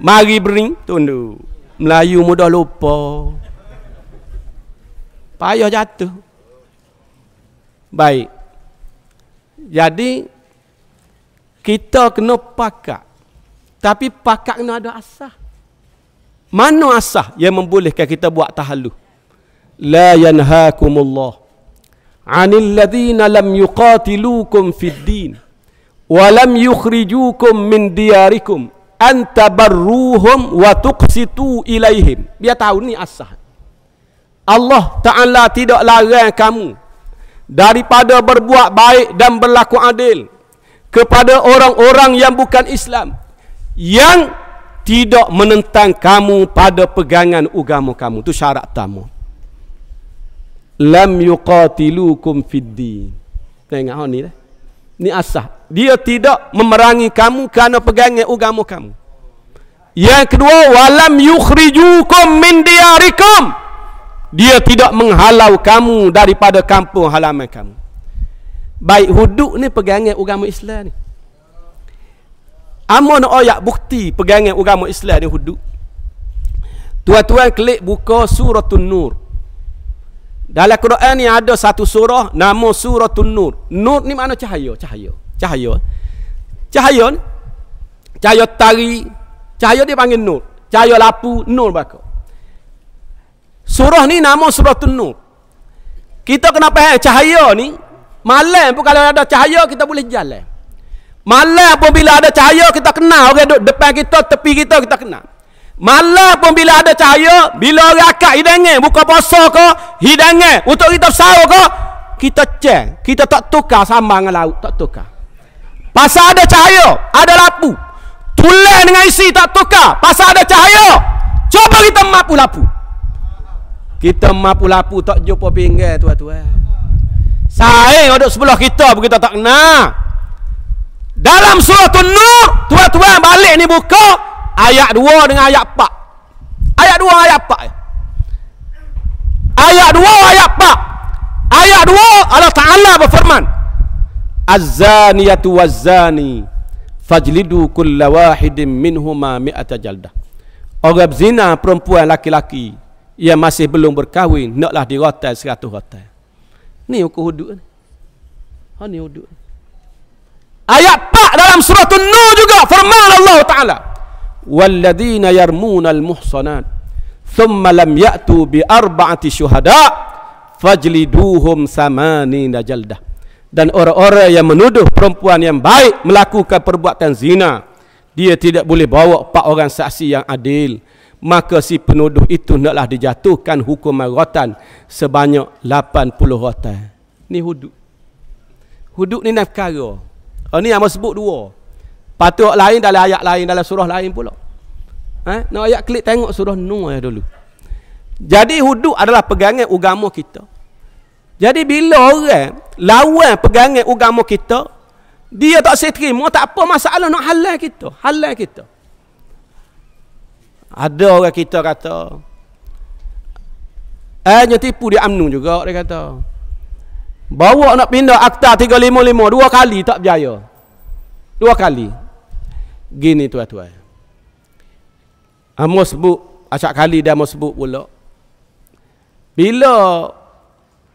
Mari bering. Tunduk. Melayu mudah Lupa payah jatuh. Baik. Jadi kita kena pakak. Tapi pakak kena ada asah. Mana asah yang membolehkan kita buat tahallu? La yanhaakumullah 'anil ladzina lam yuqatilukum fid din walam lam yukhrijukum min diyarikum an tabarruhum wa tuqsitu ilaihim. Dia tahu ni asah. Allah Ta'ala tidak larang kamu daripada berbuat baik dan berlaku adil kepada orang-orang yang bukan Islam yang tidak menentang kamu pada pegangan agama kamu itu syarat tamu lam yuqatilukum fiddin tengok ha ni dah ni asah dia tidak memerangi kamu kerana pegangan agama kamu yang kedua walam yukhrijukum min diyarikum dia tidak menghalau kamu daripada kampung halaman kamu baik huduk ni pegangan agama Islam ni amun ayat bukti pegangan agama Islam ni huduk tuan-tuan klik buka surah nur dalam Quran ni ada satu surah nama surah nur nur ni mana cahaya cahaya cahaya cahaya ni cahaya tari cahaya dia panggil nur cahaya lapu nur bakal Surah ni nama surah tunur. Kita kena faham cahaya ni. Malam pun kalau ada cahaya kita boleh jalan. Malam pun bila ada cahaya kita kenal orang duduk depan kita, tepi kita kita kenal. Malam pun bila ada cahaya, bila orang akak hidangnya buka puasa ke, hidangnya untuk kita sahur ke, kita ceng, kita tak tukar sama dengan laut, tak tukar. Pasal ada cahaya, ada lapu. Tulen dengan isi tak tukar, pasal ada cahaya. Cuba kita mampu lapu. Kita mapu-lapu tak jumpa pinggir tuan-tuan. Saya, ada sebelah kita pun kita tak kenal. Dalam surah Nur, tuan-tuan balik ni buka ayat 2 dengan ayat 4. Ayat 2 dengan ayat 4. Ayat 2 ayat 4. Ayat 2 Allah Taala berfirman. Az-zaniyatu waz-zani fajlidu kulla wahidin minhumama mi'ata jaldah. Orang Zina, perempuan laki-laki yang masih belum berkahwin naklah dirotai seratus rotai ni hukum hudud ni ha ni hudud ayat pak dalam surah nur juga firman Allah taala walladzina yarmunal muhsanat thumma lam ya'tu bi arba'ati syuhada fajliduhum samani najalda dan orang-orang yang menuduh perempuan yang baik melakukan perbuatan zina dia tidak boleh bawa empat orang saksi yang adil maka si penuduh itu naklah dijatuhkan hukuman rotan sebanyak 80 rotan. Ini hudud. Hudud ni nak perkara. Oh ni yang sebut dua. Patut lain dalam ayat lain dalam surah lain pula. Ha? Eh? Nak ayat klik tengok surah Nuh ya dulu. Jadi hudud adalah pegangan agama kita. Jadi bila orang lawan pegangan agama kita, dia tak setrim, tak apa masalah nak halal kita, halal kita. Ada orang kita kata Hanya eh, tipu di UMNO juga Dia kata Bawa nak pindah akta 355 Dua kali tak berjaya Dua kali Gini tuan-tuan Amos bu Asyak kali dia amos bu pula Bila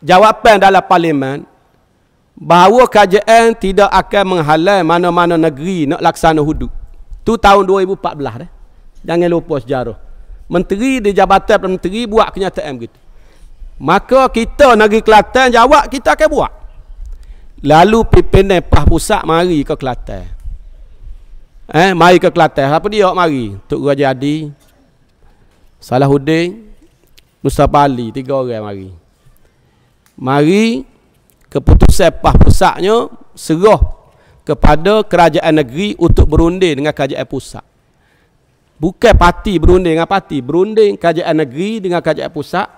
Jawapan dalam parlimen Bahawa KJN tidak akan menghalang Mana-mana negeri nak laksana hudud Tu tahun 2014 dah Jangan lupa sejarah. Menteri di Jabatan Menteri buat kenyataan begitu. Maka kita negeri Kelantan jawab kita akan buat. Lalu pimpinan PAH Pusat mari ke Kelantan. Eh, mari ke Kelantan. Apa dia mari? Tok Raja Adi, Salahuddin, Mustafa Ali, tiga orang mari. Mari keputusan PAH Pusatnya serah kepada kerajaan negeri untuk berunding dengan kerajaan pusat. Bukan parti berunding dengan parti Berunding kajian negeri dengan kajian pusat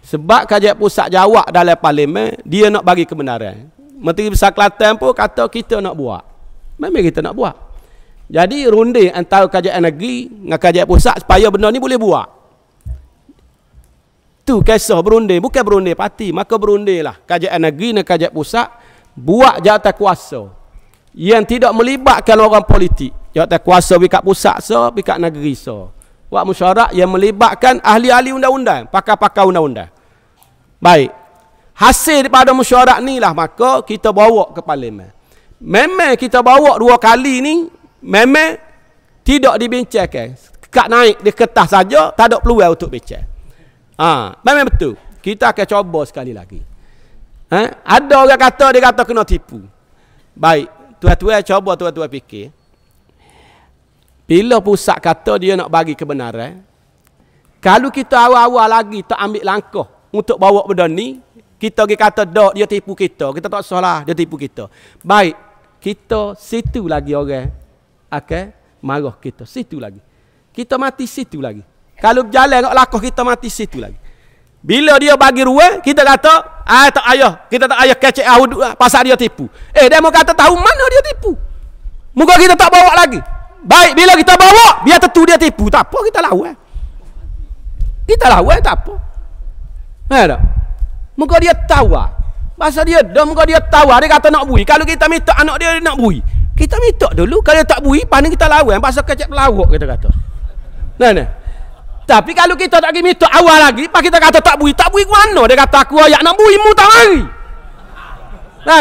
Sebab kajian pusat jawab dalam parlimen Dia nak bagi kebenaran Menteri Besar Kelantan pun kata kita nak buat Memang kita nak buat Jadi runding antara kajian negeri Dengan kajian pusat supaya benda ni boleh buat Tu kisah berunding Bukan berunding parti Maka berunding lah Kajian negeri dan kajian pusat Buat jawatan kuasa Yang tidak melibatkan orang politik yang tak kuasa wikat pusat so, wikat negeri so. Wak musyarak yang melibatkan ahli-ahli undang-undang, pakar-pakar undang-undang. Baik. Hasil daripada musyarak ni lah maka kita bawa ke parlimen. Memang kita bawa dua kali ni, memang tidak dibincangkan. Kak naik di kertas saja, tak ada peluang untuk bincang. Ha, memang betul. Kita akan cuba sekali lagi. Ha? Ada orang kata, dia kata kena tipu. Baik. Tuan-tuan cuba, tuan-tuan fikir. Bila pusat kata dia nak bagi kebenaran, kalau kita awal-awal lagi tak ambil langkah untuk bawa benda ni, kita pergi kata dok dia tipu kita. Kita tak salah dia tipu kita. Baik, kita situ lagi orang. Okay? marah kita situ lagi. Kita mati situ lagi. Kalau berjalan kat lakah kita mati situ lagi. Bila dia bagi ruang, kita kata, ah tak ayah, kita tak ayah kecek ahud pasal dia tipu. Eh, dia mau kata tahu mana dia tipu. Muka kita tak bawa lagi. Baik bila kita bawa Biar tentu dia tipu Tak apa kita lawan Kita lawan tak apa Faham tak? Muka dia tawa Bahasa dia dah muka dia tawa Dia kata nak bui Kalau kita minta anak dia, dia nak bui Kita minta dulu Kalau dia tak bui Pada kita lawan Bahasa kecep lawak kita kata Nah, nah. Tapi kalau kita tak pergi minta awal lagi Pak kita kata tak bui Tak bui ke mana Dia kata aku ayak nak bui Mu tak mari Nah,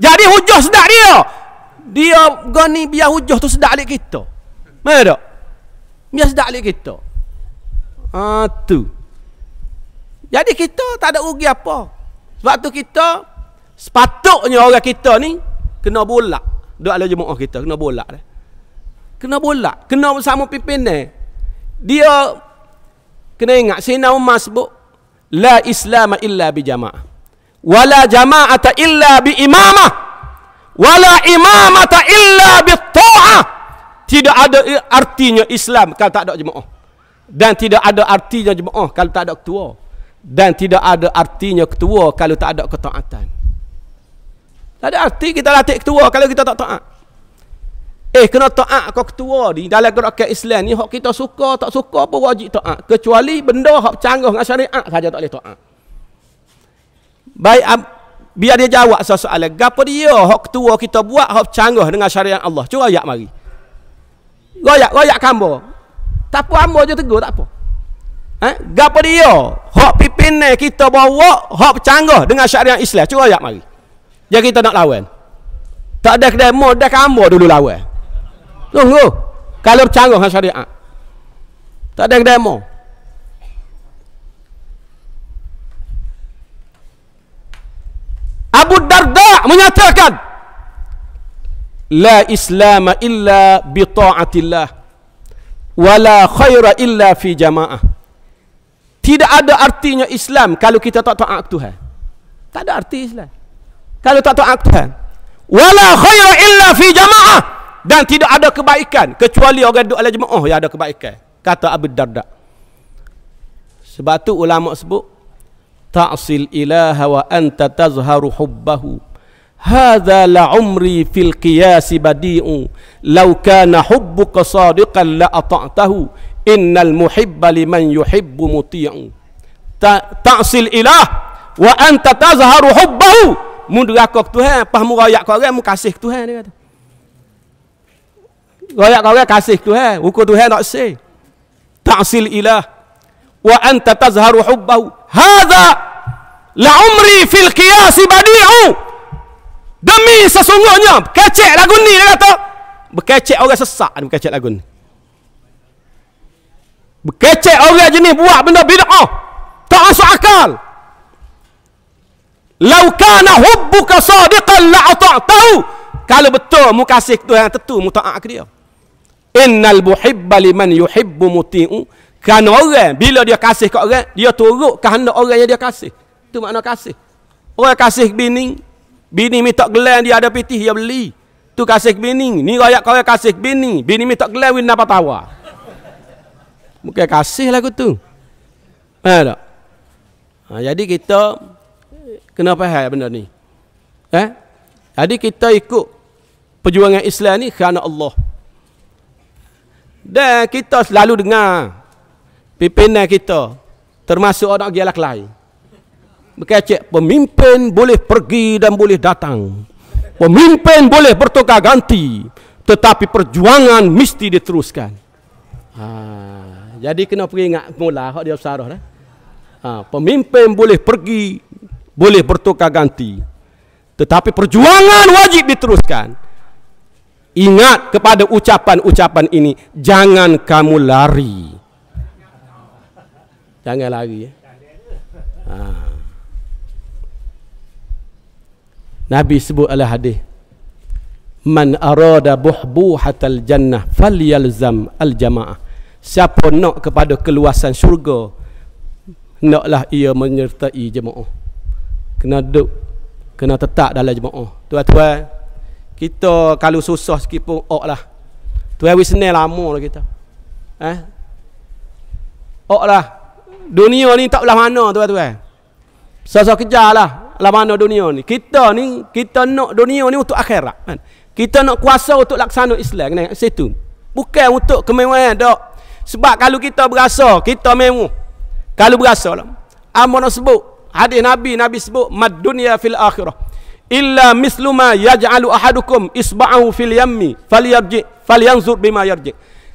Jadi hujah sedap dia dia gani biar hujah tu sedak alik kita. Mana tak? Biar sedak alik kita. Ah tu. Jadi kita tak ada rugi apa. Sebab tu kita sepatutnya orang kita ni kena bolak. Doa lah jemaah kita kena bolak dah. Kena bolak, kena bersama pimpinan. Dia kena ingat Sina Umar sebut la islam illa bi jamaah. Wala jama'ata illa bi imamah wala imamata illa bitta'ah. Tidak ada artinya Islam kalau tak ada jemaah. Dan tidak ada artinya jemaah kalau tak ada ketua. Dan tidak ada artinya ketua kalau tak ada ketaatan. Tak ada arti kita latih ketua kalau kita tak taat. Eh kena taat kau ketua di dalam gerakan Islam ni hak kita suka tak suka pun wajib taat kecuali benda hak canggah dengan syariat saja tak boleh taat. Baik biar dia jawab soalan-soalan. Gapo dia hok ketua kita buat hok canggah dengan syariat Allah. Cuba ayat mari. Royak, royak kamu. Tak apa ambo je tegur, tak apa. Eh? Gapo dia hok pimpin kita bawa hok canggah dengan syariat Islam. Cuba ayat mari. Jadi kita nak lawan. Tak ada kedai mod dah kamu dulu lawan. Tunggu. Kalau canggah dengan syariat. Tak ada kedai mod. Abu Darda menyatakan La islama illa bi ta'atillah wa la khaira illa fi jama'ah. Tidak ada artinya Islam kalau kita tak taat Tuhan. Tak ada arti Islam. Kalau tak taat Tuhan. Wa la khaira illa fi jama'ah dan tidak ada kebaikan kecuali orang duduk dalam jemaah oh, yang ada kebaikan kata Abu Darda. Sebab tu ulama sebut تعصي الإله وأنت تظهر حبه هذا لعمري في القياس بديء لو كان حبك صادقا لأطعته إن المحب لمن يحب مطيع تعصي الإله وأنت تظهر حبه مدركك تهان فهم غايا كوريا مكاسيك تهان غايا كوريا كاسيك تهان وكو تهان تعصي الإله وأنت تظهر حبه hadha la umri fil qiyas badi'u demi sesungguhnya kecek lagu ni dia kata berkecek orang sesak ni berkecek lagu ni berkecek orang jenis buat benda bid'ah tak masuk akal law kana hubbuka sadiqan la ata'tahu kalau betul mu kasih tu yang tentu mu taat ke dia innal buhibba liman yuhibbu muti'u kerana orang bila dia kasih kat orang, dia turut kerana orang yang dia kasih. Itu makna kasih. Orang kasih bini, bini minta gelang dia ada pitih dia beli. Tu kasih bini. Ni rakyat kau yang kasih bini. Bini minta gelang win apa tawa. Bukan kasih lagu tu. Eh tak? Ha, jadi kita kena faham benda ni. Eh? Jadi kita ikut perjuangan Islam ni kerana Allah. Dan kita selalu dengar pimpinan kita termasuk anak gelak lain berkecek pemimpin boleh pergi dan boleh datang pemimpin boleh bertukar ganti tetapi perjuangan mesti diteruskan ha, jadi kena pergi ingat mula hak dia besar ha, pemimpin boleh pergi boleh bertukar ganti tetapi perjuangan wajib diteruskan ingat kepada ucapan-ucapan ini jangan kamu lari Jangan lari ya. ha. Nabi sebut ala hadis Man arada hatal jannah fal yalzam al jamaah Siapa nak kepada keluasan syurga Naklah ia menyertai jemaah Kena duduk Kena tetap dalam jemaah Tuan-tuan Kita kalau susah sikit pun ok lah Tuan-tuan lama lah kita Eh Ok lah Dunia ni tak belah mana tuan-tuan. Sasa kejarlah lah mana dunia ni. Kita ni, kita nak dunia ni untuk akhirat. Kan? Kita nak kuasa untuk laksana Islam. Kena situ. Bukan untuk kemewahan dok. Sebab kalau kita berasa, kita mewah. Kalau berasa lah. Amun sebut, hadis Nabi, Nabi sebut, Mad dunia fil akhirah. Illa misluma yaj'alu ahadukum isba'ahu fil yammi falyarji falyanzur bima yarji'.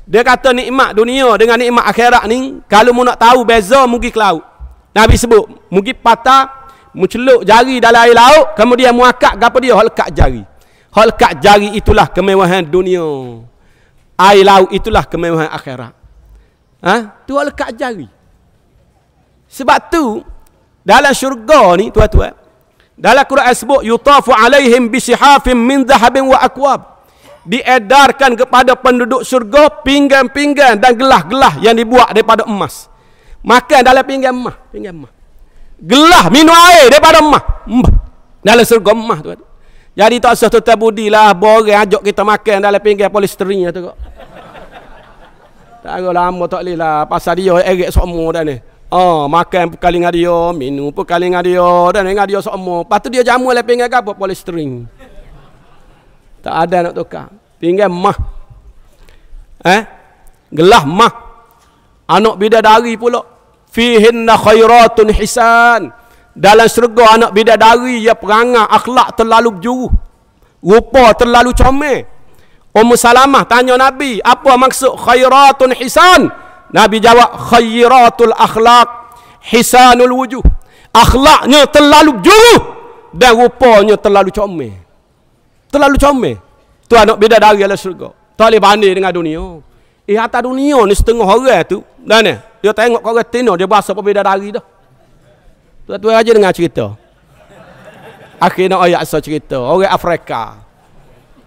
Dia kata nikmat dunia dengan nikmat akhirat ni kalau mu nak tahu beza mugi ke laut. Nabi sebut, mugi patah muceluk jari dalam air laut kemudian muakat gapo dia halkat jari. Halkat jari itulah kemewahan dunia. Air laut itulah kemewahan akhirat. Ha? Tu halkat jari. Sebab tu dalam syurga ni tuan-tuan dalam Quran sebut yutafu alaihim bisihafin min zahabin wa akwab diedarkan kepada penduduk syurga pinggan-pinggan dan gelah-gelah yang dibuat daripada emas. Makan dalam pinggan emas, pinggan emas. Gelah minum air daripada emas. Dalam syurga emas tu. Jadi tak usah tuan budilah borang ajak kita makan dalam pinggan polisterin tu kok. Tak ada lama tak boleh lah Pasal dia erik semua dah ni Oh, makan pekali dengan dia Minum pekali dengan dia Dan dengan dia semua Lepas tu dia jamu lah pinggan kapa Polistering tak ada nak tukar. tinggal mah. Eh? Gelah mah. Anak bidadari pula. Fihinna khairatun hisan. Dalam syurga anak bidadari ia perangah akhlak terlalu juru. Rupa terlalu comel. Ummu Salamah tanya Nabi, apa maksud khairatun hisan? Nabi jawab khairatul akhlak hisanul wujuh. Akhlaknya terlalu juru dan rupanya terlalu comel. Terlalu comel. Tu anak beda dari alam syurga. Tak boleh banding dengan dunia. Eh atas dunia ni setengah orang tu. Dan ni. Dia tengok kau orang tino. Dia berasa apa beda dari dah. Tu tu aja dengan cerita. Akhirnya ayat saya cerita. Orang Afrika.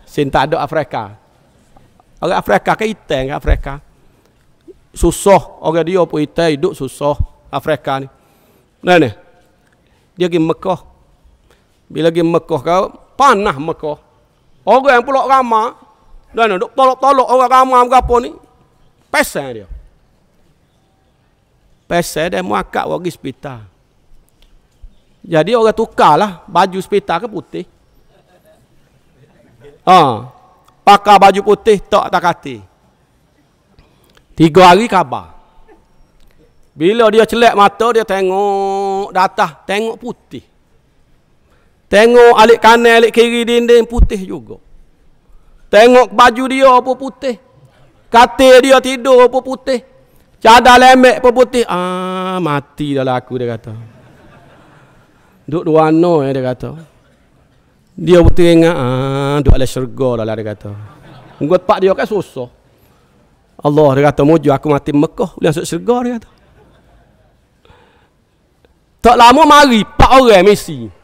Sini tak ada Afrika. Orang Afrika ke kan hitam ke kan Afrika. Susah. Orang dia pun hitam hidup susah. Afrika ni. Dan ni. Dia pergi Mekah. Bila pergi Mekah kau. Panah Mekah. Orang yang pulak ramah. Dan duduk tolok-tolok orang ramah berapa ni. Pesan dia. Pesan dia muakak pergi hospital. Jadi orang tukarlah baju hospital ke putih. Ha. Pakai baju putih tak tak kati. Tiga hari khabar. Bila dia celak mata dia tengok datah tengok putih. Tengok alik kanan, alik kiri dinding putih juga. Tengok baju dia apa putih. Katil dia tidur apa putih.
Cadar lemek apa
putih. Ah, mati dah lah aku dia kata. Duk dua no eh, dia kata. Dia putih ingat, ah, duk ala syurga dah lah dia kata. Munggu tepat dia kan susah. Allah dia kata, mojo aku mati Mekah, boleh masuk syurga dia kata. Tak lama mari, empat orang misi.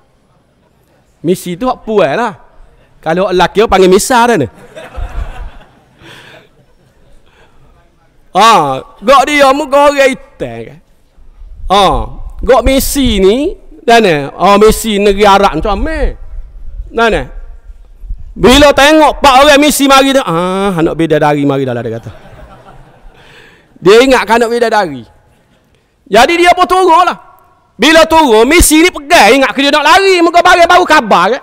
Misi tu hak puan lah. Kalau lelaki panggil misa dah ni. Ah, gak dia muka orang hitam kan. Ah, gak misi ni dan ni, ah misi negeri Arab macam ame. Dan ni. Bila tengok pak orang misi mari tu, ah anak beda dari mari dah lah dia kata. Dia ingat kan anak beda dari. Jadi dia pun turunlah. Bila turun, misi ni pegang. Ingat kerja nak lari. Muka bari baru kabar. Eh?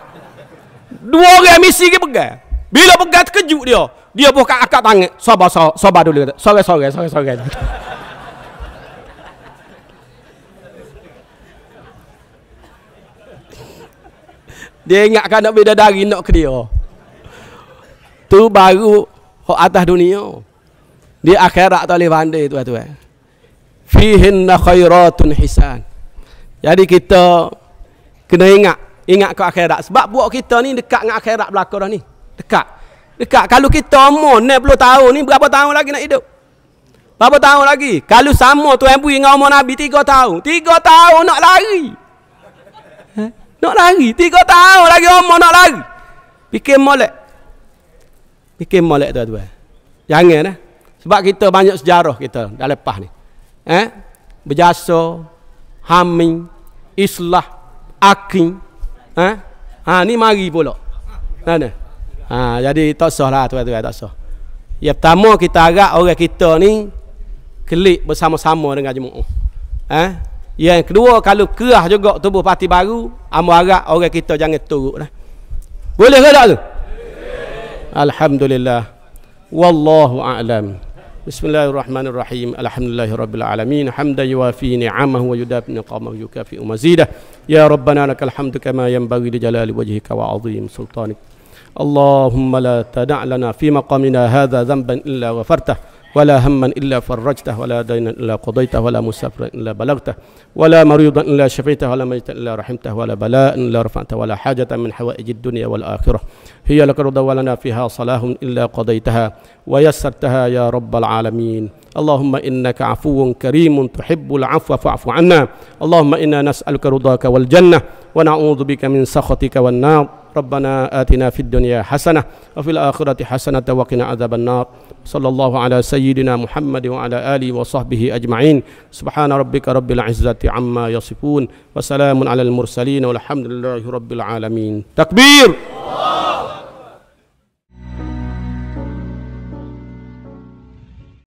Dua orang misi ni pegang. Bila pegang terkejut dia. Dia buka akak tangan. Sobat, sobat, sobat dulu. Sore, sore, sore, sore. dia ingatkan nak beda dari nak ke dia. Tu baru hak atas dunia. Di akhirat tak boleh pandai tuan-tuan. Fihinna khairatun hisan. Jadi kita kena ingat, ingat ke akhirat. Sebab buat kita ni dekat dengan akhirat belaka dah ni. Dekat. Dekat. Kalau kita umur 60 tahun ni berapa tahun lagi nak hidup? Berapa tahun lagi? Kalau sama tu Ibu dengan umur Nabi 3 tahun. 3 tahun nak lari. Eh? Nak lari. 3 tahun lagi umur nak lari. pikir molek. pikir molek tuan-tuan. Jangan eh. Sebab kita banyak sejarah kita dah lepas ni. Eh? Berjasa, haming, islah aqin eh ha ni mari pula nah kan? nah ha jadi tak sahlah tu, tu tak sah ya pertama kita harap orang kita ni klik bersama-sama dengan jemaah eh ya, yang kedua kalau kerah juga tubuh parti baru amu harap orang kita jangan turun lah boleh ke tak tu Alhamdulillah Wallahu a'lam Bismillahirrahmanirrahim. Alhamdulillahirabbil alamin. Hamda yuwafi ni'amahu wa yudab niqama wa yukafi umazidah. Ya rabbana lakal hamdu kama yanbaghi li jalali wajhika wa 'azim sultanik. Allahumma la tada' lana fi maqamina hadha dhanban illa ghafartahu. ولا هما إلا فرجته ولا دينا إلا قضيته ولا مسافرا إلا بلغته ولا مريضا إلا شفيته ولا ميتا إلا رحمته ولا بلاء إلا رفعته ولا حاجة من حوائج الدنيا والآخرة هي لك رضا ولنا فيها صلاه إلا قضيتها ويسرتها يا رب العالمين اللهم إنك عفو كريم تحب العفو فاعف عنا اللهم إنا نسألك رضاك والجنة ونعوذ بك من سخطك والنار ربنا آتنا في الدنيا حسنة وفي الآخرة حسنة وقنا عذاب النار صلى الله على سيدنا محمد وعلى آله وصحبه أجمعين سبحان ربك رب العزة عما يصفون وسلام على المرسلين والحمد لله رب العالمين تكبير